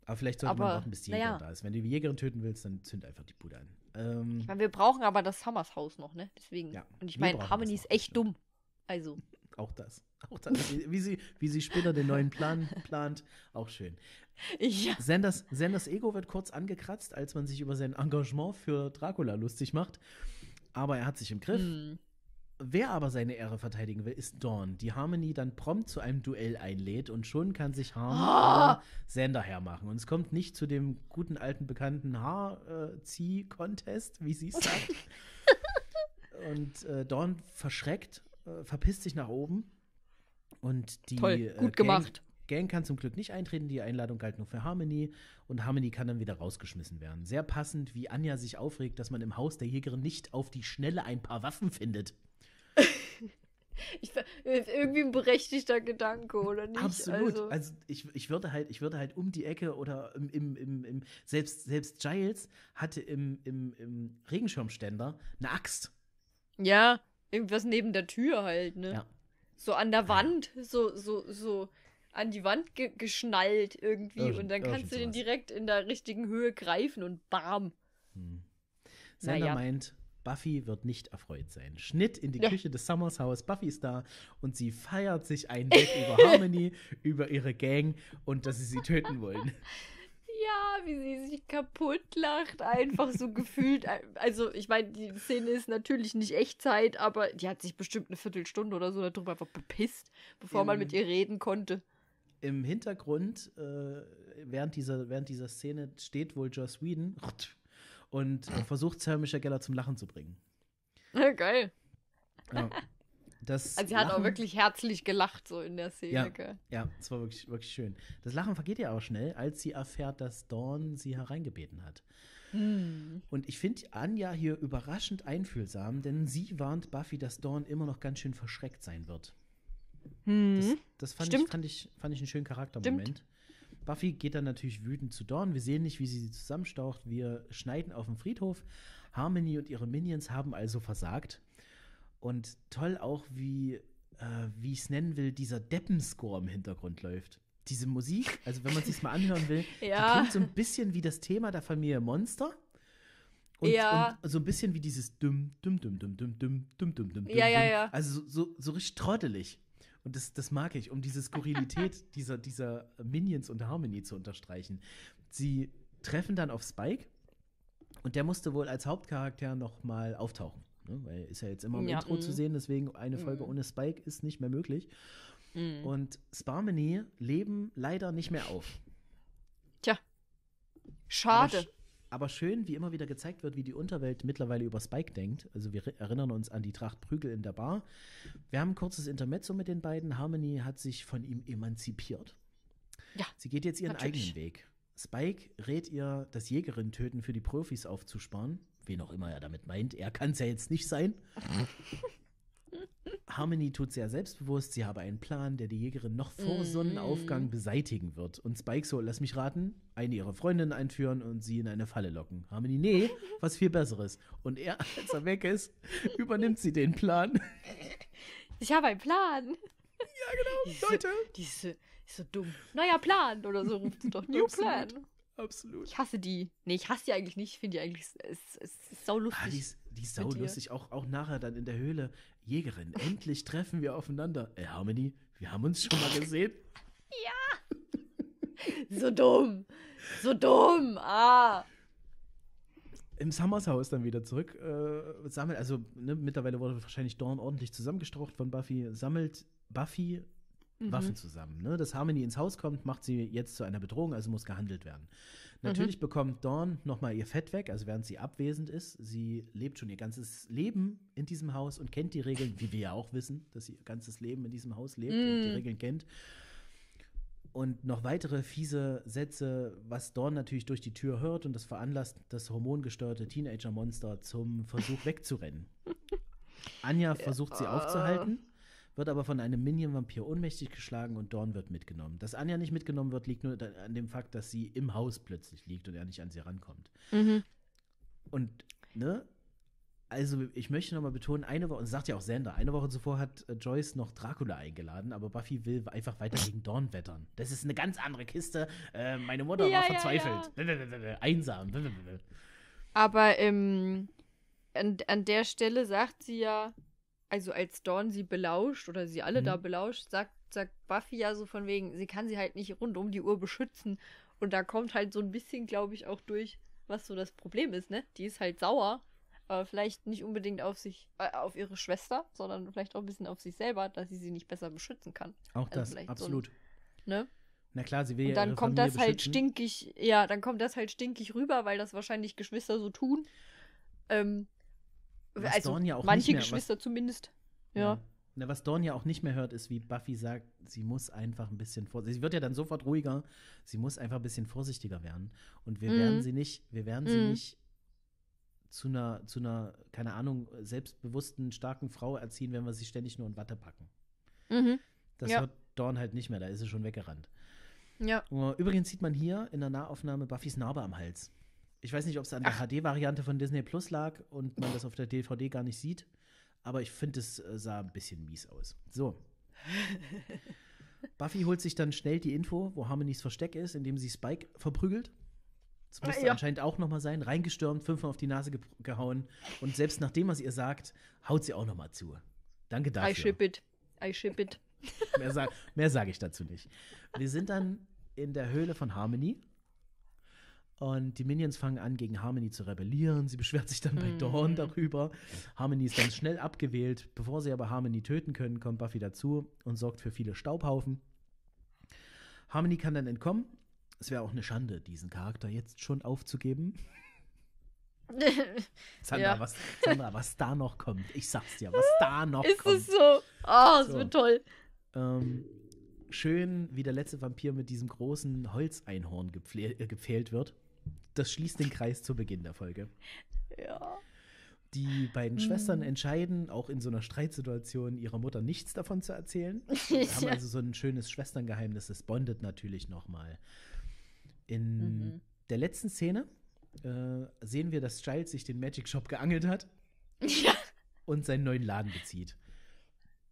Aber vielleicht sollte aber, man warten, bis die Jägerin ja. da ist. Wenn du die Jägerin töten willst, dann zünd einfach die Bude an. Ähm, ich meine, wir brauchen aber das Summers Haus noch, ne? Deswegen. Ja, Und ich meine, Harmony ist echt dumm. Also. Auch das. Auch das. wie, sie, wie sie später den neuen Plan plant. Auch schön. Ja. Sanders, Sanders Ego wird kurz angekratzt, als man sich über sein Engagement für Dracula lustig macht aber er hat sich im Griff. Mhm. Wer aber seine Ehre verteidigen will, ist Dawn, die Harmony dann prompt zu einem Duell einlädt und schon kann sich Harmony oh. Ah! Sander hermachen. Und es kommt nicht zu dem guten alten bekannten Haarzieh-Contest, äh, wie sie es sagt. und äh, Dawn verschreckt, äh, verpisst sich nach oben und die Toll, äh, gut Gang, gemacht. Gang kann zum Glück nicht eintreten, die Einladung galt nur für Harmony und Harmony kann dann wieder rausgeschmissen werden. Sehr passend, wie Anja sich aufregt, dass man im Haus der Jägerin nicht auf die Schnelle ein paar Waffen findet. Ich, irgendwie ein berechtigter Gedanke, oder nicht? Absolut. Also, also, ich, ich, würde halt, ich würde halt um die Ecke oder im, im, im, im selbst, selbst Giles hatte im, im, im Regenschirmständer eine Axt. Ja, irgendwas neben der Tür halt, ne? Ja. So an der Wand, so, so, so an die Wand ge geschnallt irgendwie ja, und dann kannst du den direkt in der richtigen Höhe greifen und bam. Hm. Sander naja. meint, Buffy wird nicht erfreut sein. Schnitt in die ja. Küche des Summers House. Buffy ist da und sie feiert sich ein Weg über Harmony, über ihre Gang und dass sie sie töten wollen. Ja, wie sie sich kaputt lacht, einfach so gefühlt. Also, ich meine, die Szene ist natürlich nicht Echtzeit, aber die hat sich bestimmt eine Viertelstunde oder so darüber einfach bepisst, bevor man mit ihr reden konnte im Hintergrund, äh, während, dieser, während dieser Szene, steht wohl Joss Whedon und äh, versucht Sarah Michelle Geller zum Lachen zu bringen. geil. Ja. Das also sie Lachen, hat auch wirklich herzlich gelacht, so in der Szene. Ja, ja es war wirklich, wirklich schön. Das Lachen vergeht ja auch schnell, als sie erfährt, dass Dawn sie hereingebeten hat. Hm. Und ich finde Anja hier überraschend einfühlsam, denn sie warnt Buffy, dass Dawn immer noch ganz schön verschreckt sein wird. Hm. Das, das fand, Stimmt. ich, fand, ich, fand ich einen schönen Charaktermoment. Stimmt. Buffy geht dann natürlich wütend zu Dorn. Wir sehen nicht, wie sie sie zusammenstaucht. Wir schneiden auf dem Friedhof. Harmony und ihre Minions haben also versagt. Und toll auch, wie, äh, wie ich es nennen will, dieser Deppenscore im Hintergrund läuft. Diese Musik, also wenn man es sich mal anhören will, ja. die klingt so ein bisschen wie das Thema der Familie Monster. Und, ja. und so ein bisschen wie dieses düm, düm, düm, düm, düm, düm, düm, düm, düm, Ja, ja, ja. Also so, so richtig trottelig. Und das, das mag ich, um diese Skurrilität dieser, dieser Minions und Harmony zu unterstreichen. Sie treffen dann auf Spike und der musste wohl als Hauptcharakter nochmal auftauchen. Ne? Weil ist ja jetzt immer im ja, Intro mh. zu mhm. sehen, deswegen eine Folge mh. ohne Spike ist nicht mehr möglich. Mh. Und Sparmany leben leider nicht mehr auf. Tja. Schade. Aber schön, wie immer wieder gezeigt wird, wie die Unterwelt mittlerweile über Spike denkt. Also wir erinnern uns an die Tracht Prügel in der Bar. Wir haben ein kurzes Intermezzo mit den beiden. Harmony hat sich von ihm emanzipiert. Ja. Sie geht jetzt ihren natürlich. eigenen Weg. Spike rät ihr, das Jägerin-Töten für die Profis aufzusparen. Wen auch immer er damit meint. Er kann es ja jetzt nicht sein. Harmony tut sehr selbstbewusst, sie habe einen Plan, der die Jägerin noch vor mhm. Sonnenaufgang beseitigen wird. Und Spike soll, lass mich raten, eine ihrer Freundinnen einführen und sie in eine Falle locken. Harmony, nee, was viel Besseres. Und er, als er weg ist, übernimmt sie den Plan. Ich habe einen Plan. Ja, genau, die ist Leute. So, die ist so, ist so dumm. Neuer Plan oder so ruft sie doch. New Plan. Absolut. Ich hasse die. Nee, ich hasse die eigentlich nicht. Ich finde die eigentlich ist, ist, ist saulustig. Ah, die ist, die ist saulustig. Auch, auch nachher dann in der Höhle, Jägerin, endlich treffen wir aufeinander. Äh, Harmony, wir haben uns schon mal gesehen. ja! So dumm. So dumm. Ah. Im Summers House dann wieder zurück. Äh, sammelt, also ne, mittlerweile wurde wahrscheinlich Dorn ordentlich zusammengestraucht von Buffy. Sammelt Buffy mhm. Waffen zusammen. Ne? Dass Harmony ins Haus kommt, macht sie jetzt zu einer Bedrohung, also muss gehandelt werden. Natürlich mhm. bekommt Dawn nochmal ihr Fett weg, also während sie abwesend ist. Sie lebt schon ihr ganzes Leben in diesem Haus und kennt die Regeln, wie wir ja auch wissen, dass sie ihr ganzes Leben in diesem Haus lebt mm. und die mhm. Regeln kennt. Und noch weitere fiese Sätze, was Dawn natürlich durch die Tür hört und das veranlasst das hormongesteuerte Teenager-Monster zum Versuch wegzurennen. Anja versucht sie äh, aufzuhalten wird aber von einem Minion-Vampir ohnmächtig geschlagen und Dorn wird mitgenommen. Dass Anja nicht mitgenommen wird, liegt nur an dem Fakt, dass sie im Haus plötzlich liegt und er nicht an sie rankommt. Mhm. Und, ne? Also, ich möchte nochmal betonen, eine Woche, und sagt ja auch Sander, eine Woche zuvor hat äh, Joyce noch Dracula eingeladen, aber Buffy will einfach weiter gegen Dorn wettern. Das ist eine ganz andere Kiste. Äh, meine Mutter ja, war ja, verzweifelt. Ja. Einsam. Aber ähm, an, an der Stelle sagt sie ja, also als Dawn sie belauscht oder sie alle mhm. da belauscht, sagt, sagt Buffy ja so von wegen, sie kann sie halt nicht rund um die Uhr beschützen. Und da kommt halt so ein bisschen, glaube ich, auch durch, was so das Problem ist, ne? Die ist halt sauer, aber vielleicht nicht unbedingt auf sich, äh, auf ihre Schwester, sondern vielleicht auch ein bisschen auf sich selber, dass sie sie nicht besser beschützen kann. Auch also das, absolut. So ne? Na klar, sie will und dann ja ihre kommt Familie das halt beschützen. stinkig, ja, dann kommt das halt stinkig rüber, weil das wahrscheinlich Geschwister so tun. Ähm, was also Dorn ja auch manche nicht mehr, Geschwister was, zumindest. Ja. ja. Na, was Dorn ja auch nicht mehr hört, ist, wie Buffy sagt, sie muss einfach ein bisschen vorsichtig. Sie wird ja dann sofort ruhiger. Sie muss einfach ein bisschen vorsichtiger werden. Und wir mhm. werden sie nicht, wir werden mhm. nicht zu einer, zu einer, keine Ahnung, selbstbewussten, starken Frau erziehen, wenn wir sie ständig nur in Watte packen. Mhm. Das ja. hört Dorn halt nicht mehr, da ist sie schon weggerannt. Ja. Äh, übrigens sieht man hier in der Nahaufnahme Buffys Narbe am Hals. Ich weiß nicht, ob es an der HD-Variante von Disney Plus lag und man das auf der DVD gar nicht sieht, aber ich finde, es äh, sah ein bisschen mies aus. So. Buffy holt sich dann schnell die Info, wo Harmonys Versteck ist, indem sie Spike verprügelt. Das musste ja. anscheinend auch nochmal sein. Reingestürmt, fünfmal auf die Nase ge gehauen. Und selbst nachdem er es ihr sagt, haut sie auch nochmal zu. Danke dafür. I ship it. I ship it. Mehr, sa mehr sage ich dazu nicht. Wir sind dann in der Höhle von Harmony. Und die Minions fangen an, gegen Harmony zu rebellieren. Sie beschwert sich dann bei mhm. Dawn darüber. Harmony ist ganz schnell abgewählt. Bevor sie aber Harmony töten können, kommt Buffy dazu und sorgt für viele Staubhaufen. Harmony kann dann entkommen. Es wäre auch eine Schande, diesen Charakter jetzt schon aufzugeben. Sandra, ja. was, Sandra, was da noch kommt. Ich sag's dir, was da noch ist kommt. Ist es so? Oh, es so. wird toll. Ähm, schön, wie der letzte Vampir mit diesem großen Holzeinhorn äh, gepfählt wird das schließt den Kreis zu Beginn der Folge. Ja. Die beiden Schwestern hm. entscheiden, auch in so einer Streitsituation ihrer Mutter nichts davon zu erzählen. Wir haben also so ein schönes Schwesterngeheimnis, das bondet natürlich nochmal. In mhm. der letzten Szene äh, sehen wir, dass Giles sich den Magic Shop geangelt hat ja. und seinen neuen Laden bezieht.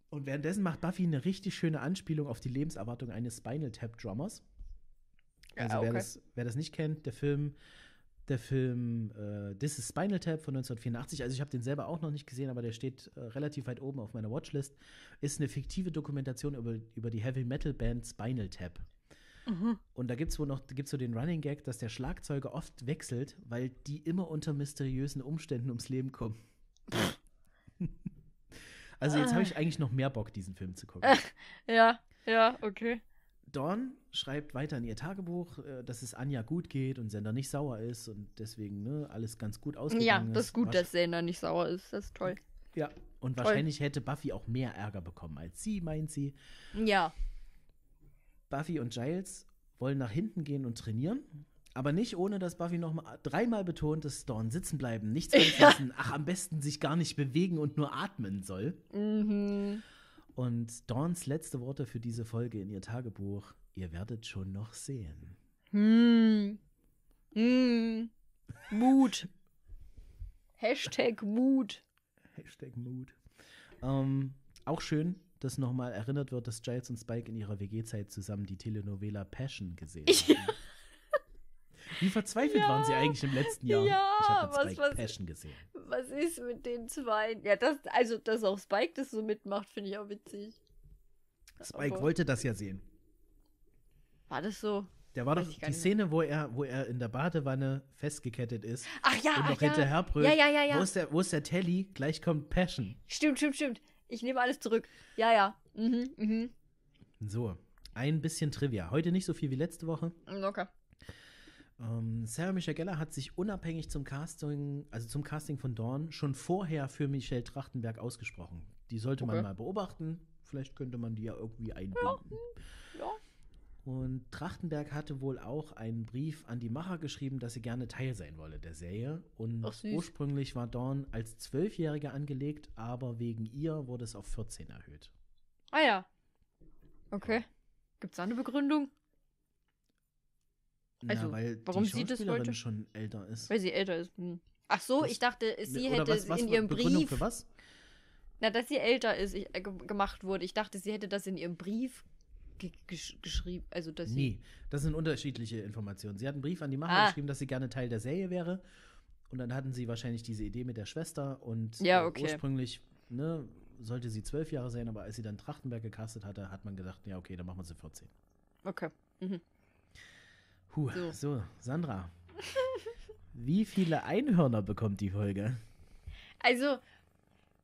Und währenddessen macht Buffy eine richtig schöne Anspielung auf die Lebenserwartung eines Spinal Tap Drummers. Also ja, okay. wer, das, wer das nicht kennt, der Film der Film äh, This is Spinal Tap von 1984, also ich habe den selber auch noch nicht gesehen, aber der steht äh, relativ weit oben auf meiner Watchlist, ist eine fiktive Dokumentation über, über die Heavy Metal Band Spinal Tap. Mhm. Und da gibt es wohl noch gibt's so den Running Gag, dass der Schlagzeuger oft wechselt, weil die immer unter mysteriösen Umständen ums Leben kommen. also jetzt habe ah. ich eigentlich noch mehr Bock, diesen Film zu gucken. Ja, ja, okay. Dawn schreibt weiter in ihr Tagebuch, äh, dass es Anja gut geht und Sender nicht sauer ist und deswegen ne, alles ganz gut ausgegangen ja, ist. Ja, das ist gut, Wasch dass Sender nicht sauer ist. Das ist toll. Ja, und toll. wahrscheinlich hätte Buffy auch mehr Ärger bekommen als sie, meint sie. Ja. Buffy und Giles wollen nach hinten gehen und trainieren. Aber nicht ohne, dass Buffy noch mal, dreimal betont, dass Dawn sitzen bleiben, nichts anfassen, ja. ach, am besten sich gar nicht bewegen und nur atmen soll. Mhm. Und Dawns letzte Worte für diese Folge in ihr Tagebuch: Ihr werdet schon noch sehen. Hm. Hm. Mut. Hashtag Mut. Hashtag Mut. Ähm, auch schön, dass nochmal erinnert wird, dass Giles und Spike in ihrer WG-Zeit zusammen die Telenovela Passion gesehen haben. Wie verzweifelt ja, waren sie eigentlich im letzten Jahr? Ja, ich habe was, Spike was, gesehen. Was ist mit den zwei? Ja, das, also, dass auch Spike das so mitmacht, finde ich auch witzig. Spike Aber wollte das ja sehen. War das so? Der war doch die Szene, wo er, wo er in der Badewanne festgekettet ist. Ach ja, und noch ja. hinterher Ja, ja, ja, ja. Wo ist, der, wo ist der Telly? Gleich kommt Passion. Stimmt, stimmt, stimmt. Ich nehme alles zurück. Ja, ja. Mhm, mhm. So, ein bisschen Trivia. Heute nicht so viel wie letzte Woche. Locker. Ähm, Sarah Michelle Geller hat sich unabhängig zum Casting, also zum Casting von Dorn, schon vorher für Michelle Trachtenberg ausgesprochen. Die sollte okay. man mal beobachten. Vielleicht könnte man die ja irgendwie einbinden. Ja. ja. Und Trachtenberg hatte wohl auch einen Brief an die Macher geschrieben, dass sie gerne Teil sein wolle der Serie. Und Ach, ursprünglich war Dorn als Zwölfjähriger angelegt, aber wegen ihr wurde es auf 14 erhöht. Ah ja. Okay. Gibt es da eine Begründung? Also, ja, weil warum die Schauspielerin sie das schon älter ist. Weil sie älter ist. Hm. Ach so, das, ich dachte, sie hätte was, was in ihrem Begründung Brief. Für was? Na, dass sie älter ist, ich, äh, gemacht wurde. Ich dachte, sie hätte das in ihrem Brief gesch geschrieben. Also, dass nee, das sind unterschiedliche Informationen. Sie hat einen Brief an die Macher ah. geschrieben, dass sie gerne Teil der Serie wäre. Und dann hatten sie wahrscheinlich diese Idee mit der Schwester. Und ja, äh, okay. äh, ursprünglich ne, sollte sie zwölf Jahre sein, aber als sie dann Trachtenberg gecastet hatte, hat man gedacht, ja, okay, dann machen wir sie 14. Okay. Mhm. Huh, so. so, Sandra. Wie viele Einhörner bekommt die Folge? Also,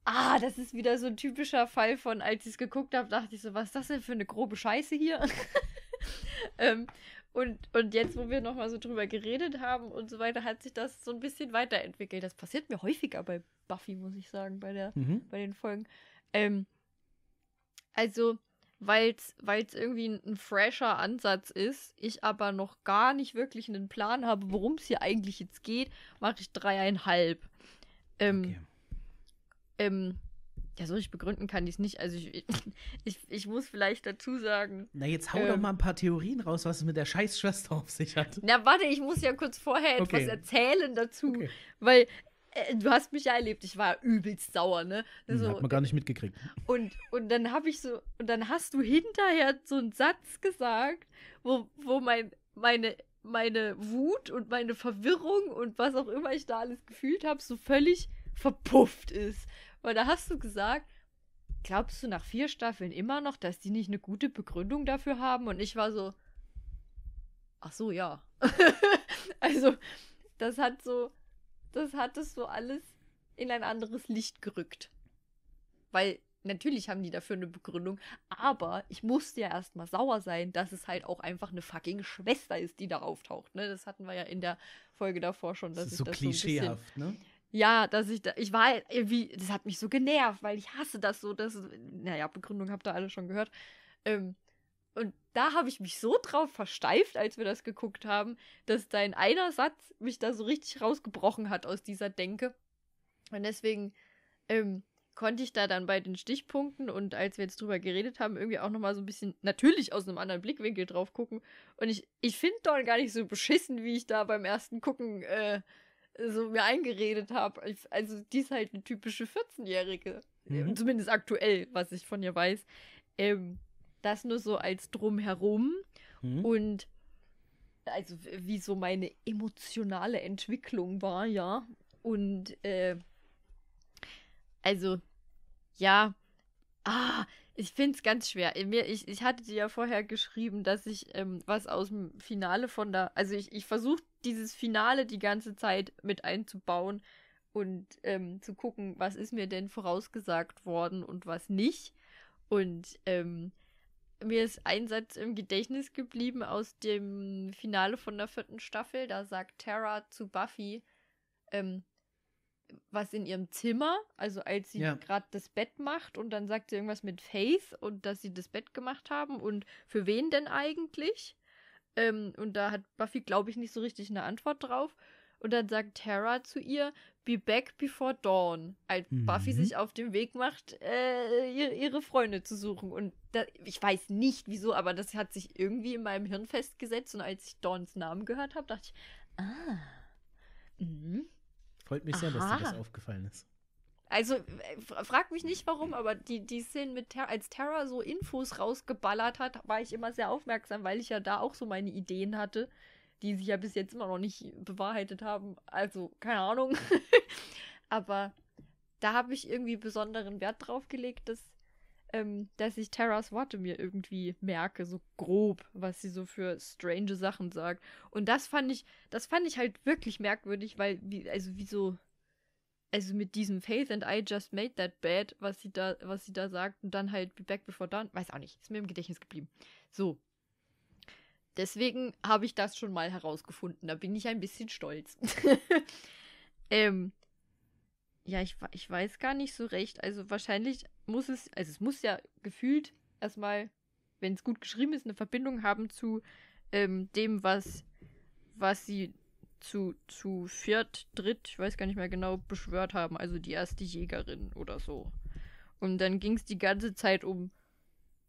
ah, das ist wieder so ein typischer Fall von, als ich es geguckt habe, dachte ich so, was ist das denn für eine grobe Scheiße hier? ähm, und, und jetzt, wo wir nochmal so drüber geredet haben und so weiter, hat sich das so ein bisschen weiterentwickelt. Das passiert mir häufiger bei Buffy, muss ich sagen, bei, der, mhm. bei den Folgen. Ähm, also, weil es irgendwie ein fresher Ansatz ist, ich aber noch gar nicht wirklich einen Plan habe, worum es hier eigentlich jetzt geht, mache ich dreieinhalb. Ähm, okay. ähm, ja, so ich begründen kann ich es nicht. Also ich, ich, ich muss vielleicht dazu sagen. Na, jetzt hau ähm, doch mal ein paar Theorien raus, was es mit der Scheißschwester auf sich hat. Na, warte, ich muss ja kurz vorher okay. etwas erzählen dazu. Okay. Weil äh, du hast mich ja erlebt, ich war übelst sauer, ne? Hm, so, Hat man gar äh, nicht mitgekriegt. Und, und dann habe ich so, und dann hast du hinterher so einen Satz gesagt, wo, wo mein, meine, meine Wut und meine Verwirrung und was auch immer ich da alles gefühlt habe, so völlig verpufft ist. Weil da hast du gesagt, glaubst du nach vier Staffeln immer noch, dass die nicht eine gute Begründung dafür haben? Und ich war so, ach so, ja. also, das hat so, das hat es so alles in ein anderes Licht gerückt. Weil natürlich haben die dafür eine Begründung, aber ich musste ja erstmal sauer sein, dass es halt auch einfach eine fucking Schwester ist, die da auftaucht. Ne? Das hatten wir ja in der Folge davor schon. Dass das ist ich so das klischeehaft, so ne? Ja, dass ich da, ich war irgendwie, das hat mich so genervt, weil ich hasse das so, dass, naja, Begründung habt ihr alle schon gehört. Ähm, und da habe ich mich so drauf versteift, als wir das geguckt haben, dass dein einer Satz mich da so richtig rausgebrochen hat aus dieser Denke. Und deswegen ähm, konnte ich da dann bei den Stichpunkten und als wir jetzt drüber geredet haben, irgendwie auch nochmal so ein bisschen natürlich aus einem anderen Blickwinkel drauf gucken. Und ich, ich finde Dorn gar nicht so beschissen, wie ich da beim ersten Gucken äh, so mir eingeredet habe. Also die ist halt eine typische 14-Jährige. Mhm. Zumindest aktuell, was ich von ihr weiß. Ähm, das nur so als drumherum. Mhm. Und also wie so meine emotionale Entwicklung war, ja. Und äh, also, ja. Ah, ich finde es ganz schwer. ich, ich hatte dir ja vorher geschrieben, dass ich ähm, was aus dem Finale von da, Also ich, ich versuche dieses Finale die ganze Zeit mit einzubauen und ähm, zu gucken, was ist mir denn vorausgesagt worden und was nicht. Und ähm, mir ist ein Satz im Gedächtnis geblieben aus dem Finale von der vierten Staffel. Da sagt Tara zu Buffy, ähm, was in ihrem Zimmer, also als sie ja. gerade das Bett macht und dann sagt sie irgendwas mit Faith und dass sie das Bett gemacht haben und für wen denn eigentlich? Ähm, und da hat Buffy, glaube ich, nicht so richtig eine Antwort drauf. Und dann sagt Tara zu ihr, be back before dawn, als mhm. Buffy sich auf den Weg macht, äh, ihre, ihre, Freunde zu suchen. Und da, ich weiß nicht wieso, aber das hat sich irgendwie in meinem Hirn festgesetzt. Und als ich Dawns Namen gehört habe, dachte ich, ah. Mhm. Freut mich sehr, Aha. dass dir das aufgefallen ist. Also, äh, frag mich nicht warum, aber die, die Szenen mit Ter als Terra so Infos rausgeballert hat, war ich immer sehr aufmerksam, weil ich ja da auch so meine Ideen hatte die sich ja bis jetzt immer noch nicht bewahrheitet haben. Also, keine Ahnung. Aber da habe ich irgendwie besonderen Wert drauf gelegt, dass, ähm, dass ich Terras Worte mir irgendwie merke, so grob, was sie so für strange Sachen sagt. Und das fand ich, das fand ich halt wirklich merkwürdig, weil, wie, also wieso, also mit diesem Faith and I just made that bad, was sie da, was sie da sagt, und dann halt be back before dawn, weiß auch nicht, ist mir im Gedächtnis geblieben. So. Deswegen habe ich das schon mal herausgefunden. Da bin ich ein bisschen stolz. ähm, ja, ich, ich weiß gar nicht so recht. Also wahrscheinlich muss es, also es muss ja gefühlt erstmal, wenn es gut geschrieben ist, eine Verbindung haben zu ähm, dem, was, was sie zu, zu viert, dritt, ich weiß gar nicht mehr genau, beschwört haben. Also die erste Jägerin oder so. Und dann ging es die ganze Zeit um,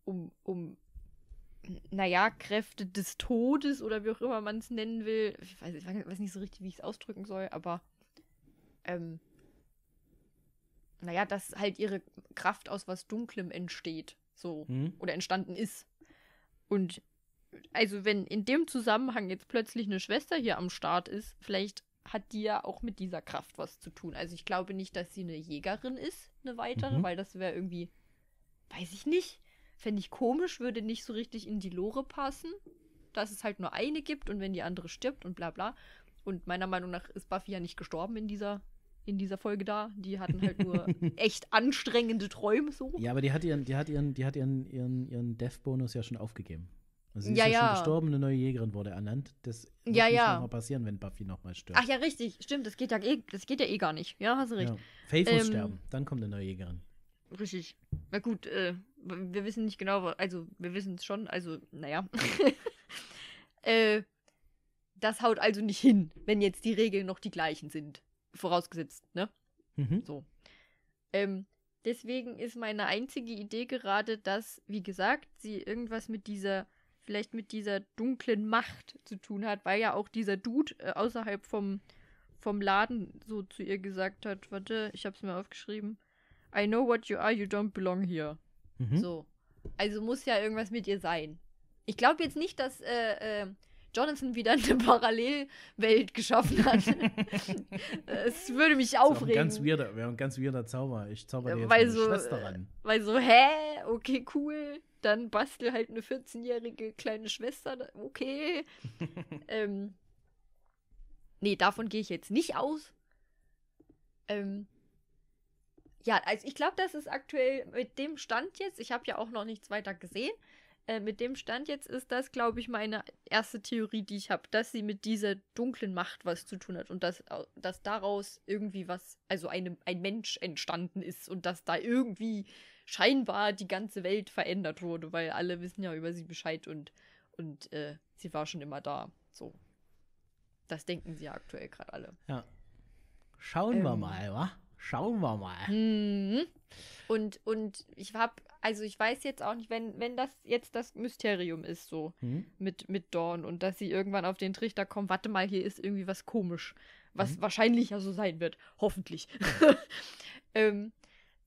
um, um naja, Kräfte des Todes oder wie auch immer man es nennen will. Ich weiß, ich weiß nicht so richtig, wie ich es ausdrücken soll, aber ähm, naja, dass halt ihre Kraft aus was Dunklem entsteht, so mhm. oder entstanden ist. Und also wenn in dem Zusammenhang jetzt plötzlich eine Schwester hier am Start ist, vielleicht hat die ja auch mit dieser Kraft was zu tun. Also ich glaube nicht, dass sie eine Jägerin ist, eine weitere, mhm. weil das wäre irgendwie, weiß ich nicht. Fände ich komisch, würde nicht so richtig in die Lore passen, dass es halt nur eine gibt und wenn die andere stirbt und bla bla. Und meiner Meinung nach ist Buffy ja nicht gestorben in dieser, in dieser Folge da. Die hatten halt nur echt anstrengende Träume so. Ja, aber die hat ihren, die hat ihren, die hat ihren, ihren, ihren Death-Bonus ja schon aufgegeben. Also sie ist ja, ja, schon gestorben, eine neue Jägerin wurde ernannt. Das wird ja, nicht mal passieren, wenn Buffy nochmal stirbt. Ach ja, richtig, stimmt, das geht ja eh, das geht ja eh gar nicht. Ja, hast du recht. Ja. Faithful ähm, sterben, dann kommt eine neue Jägerin. Richtig. Na gut, äh, wir wissen nicht genau, also wir wissen es schon, also naja. äh, das haut also nicht hin, wenn jetzt die Regeln noch die gleichen sind. Vorausgesetzt, ne? Mhm. So. Ähm, deswegen ist meine einzige Idee gerade, dass, wie gesagt, sie irgendwas mit dieser, vielleicht mit dieser dunklen Macht zu tun hat, weil ja auch dieser Dude äh, außerhalb vom, vom Laden so zu ihr gesagt hat, warte, ich hab's mir aufgeschrieben. I know what you are, you don't belong here. Mhm. So. Also muss ja irgendwas mit ihr sein. Ich glaube jetzt nicht, dass äh, äh, Jonathan wieder eine Parallelwelt geschaffen hat. es würde mich aufregen. Ganz weirder, wäre ein ganz weirder Zauber. Ich zauber dir jetzt weil meine so, Schwester ran. Äh, weil so, hä? Okay, cool. Dann bastel halt eine 14-jährige kleine Schwester. Okay. ähm, nee, davon gehe ich jetzt nicht aus. Ähm, ja, also ich glaube, das ist aktuell mit dem Stand jetzt, ich habe ja auch noch nichts weiter gesehen, äh, mit dem Stand jetzt ist das, glaube ich, meine erste Theorie, die ich habe, dass sie mit dieser dunklen Macht was zu tun hat und dass, dass daraus irgendwie was, also eine, ein Mensch entstanden ist und dass da irgendwie scheinbar die ganze Welt verändert wurde, weil alle wissen ja über sie Bescheid und, und äh, sie war schon immer da. So. Das denken sie ja aktuell gerade alle. Ja. Schauen ähm, wir mal, wa? Schauen wir mal. Mhm. Und, und ich habe, also ich weiß jetzt auch nicht, wenn, wenn das jetzt das Mysterium ist, so mhm. mit, mit Dawn und dass sie irgendwann auf den Trichter kommen, warte mal, hier ist irgendwie was komisch, was mhm. wahrscheinlich ja so sein wird, hoffentlich. ähm,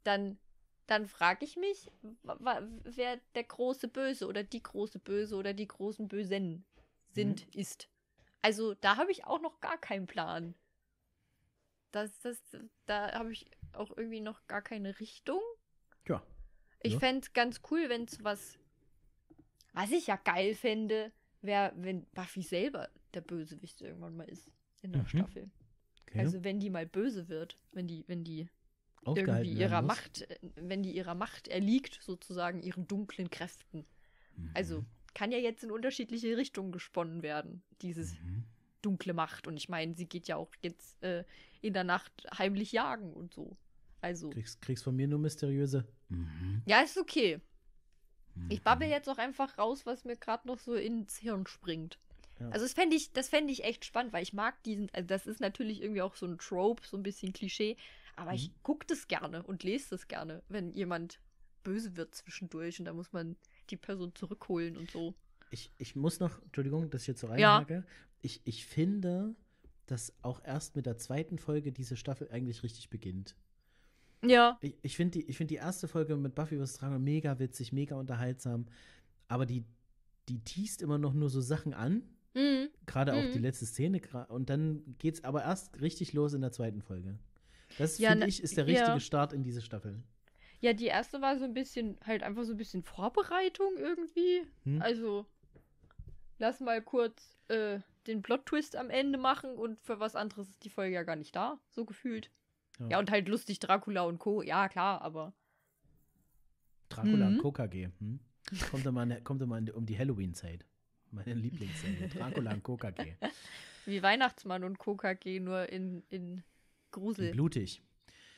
dann dann frage ich mich, wer der große Böse oder die große Böse oder die großen Bösen hm? sind, mhm. ist. Also da habe ich auch noch gar keinen Plan das, das, da habe ich auch irgendwie noch gar keine Richtung. Ja. Ich ja. fände es ganz cool, wenn es was, was ich ja geil fände, wäre, wenn Buffy selber der Bösewicht irgendwann mal ist in der mhm. Staffel. Okay. Also wenn die mal böse wird, wenn die, wenn die irgendwie ihrer muss. Macht, wenn die ihrer Macht erliegt, sozusagen ihren dunklen Kräften. Also, mhm. Also kann ja jetzt in unterschiedliche Richtungen gesponnen werden, dieses mhm dunkle Macht. Und ich meine, sie geht ja auch jetzt äh, in der Nacht heimlich jagen und so. Also. Kriegst, kriegst von mir nur mysteriöse. Mhm. Ja, ist okay. Mhm. Ich babbel jetzt auch einfach raus, was mir gerade noch so ins Hirn springt. Ja. Also das fände ich, fänd ich echt spannend, weil ich mag diesen, also das ist natürlich irgendwie auch so ein Trope, so ein bisschen Klischee, aber mhm. ich gucke das gerne und lese das gerne, wenn jemand böse wird zwischendurch und da muss man die Person zurückholen und so ich, ich muss noch, Entschuldigung, dass ich jetzt so reinhake. Ja. Ich, ich finde, dass auch erst mit der zweiten Folge diese Staffel eigentlich richtig beginnt. Ja. Ich, ich finde die, find die erste Folge mit Buffy vs. Dragon mega witzig, mega unterhaltsam. Aber die, die teast immer noch nur so Sachen an. Mhm. Gerade auch die mhm. letzte Szene. Und dann geht es aber erst richtig los in der zweiten Folge. Das, ja, finde ne, ich, ist der richtige ja. Start in diese Staffel. Ja, die erste war so ein bisschen, halt einfach so ein bisschen Vorbereitung irgendwie. Hm. Also, lass mal kurz äh, den Plot-Twist am Ende machen und für was anderes ist die Folge ja gar nicht da, so gefühlt. Ja, ja und halt lustig Dracula und Co. Ja, klar, aber. Dracula mhm. und KKG. Hm? Kommt immer, kommt immer in, um die Halloween-Zeit. Meine Lieblingsserie. Dracula und KKG. Wie Weihnachtsmann und KKG, nur in, in Grusel. In blutig.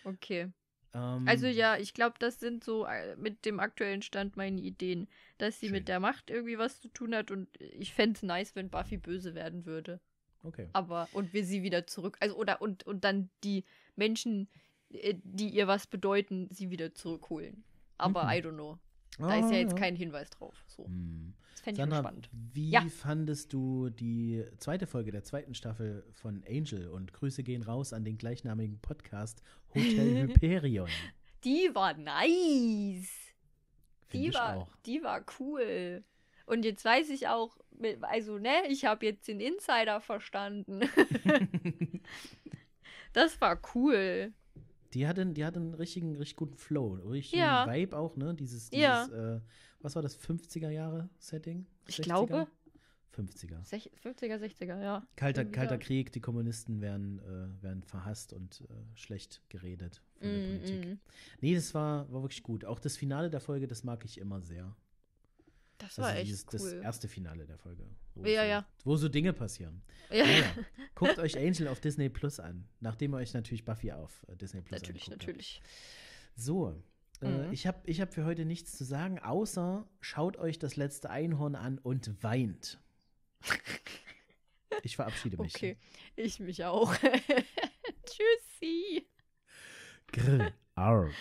Okay. Also ähm, also ja, ich glaube, das sind so äh, mit dem aktuellen Stand meine Ideen, dass sie schön. mit der Macht irgendwie was zu tun hat und ich fände es nice, wenn Buffy böse werden würde. Okay. Aber, und wir sie wieder zurück, also oder und, und dann die Menschen, äh, die ihr was bedeuten, sie wieder zurückholen. Aber mhm. I don't know. Da ah, ist ja jetzt ja. kein Hinweis drauf. So. Mhm. Das fände ich Sandra, spannend. Wie ja. fandest du die zweite Folge der zweiten Staffel von Angel? Und Grüße gehen raus an den gleichnamigen Podcast Hotel Hyperion. die war nice. Find die war, auch. die war cool. Und jetzt weiß ich auch, also ne, ich habe jetzt den Insider verstanden. das war cool. Die hatte, die hatte einen richtigen, richtig guten Flow, richtigen ja. Vibe auch, ne? Dieses, dieses ja. äh, was war das, 50er Jahre Setting? 60er? Ich glaube. 50er. 50er, 60er, ja. Kalter, kalter Krieg, die Kommunisten werden, äh, werden verhasst und äh, schlecht geredet von der mhm, Politik. Mm. Nee, das war, war wirklich gut. Auch das Finale der Folge, das mag ich immer sehr. Das also war also echt dieses, cool. Das erste Finale der Folge. Wo ja, so, ja. Wo so Dinge passieren. Ja. ja. Guckt euch Angel auf Disney Plus an, nachdem ihr euch natürlich Buffy auf äh, Disney Plus Natürlich, anguckt. natürlich. So, äh, mhm. Ich habe ich hab für heute nichts zu sagen, außer schaut euch das letzte Einhorn an und weint. Ich verabschiede mich. Okay, ich mich auch. Tschüssi. Grr, arg.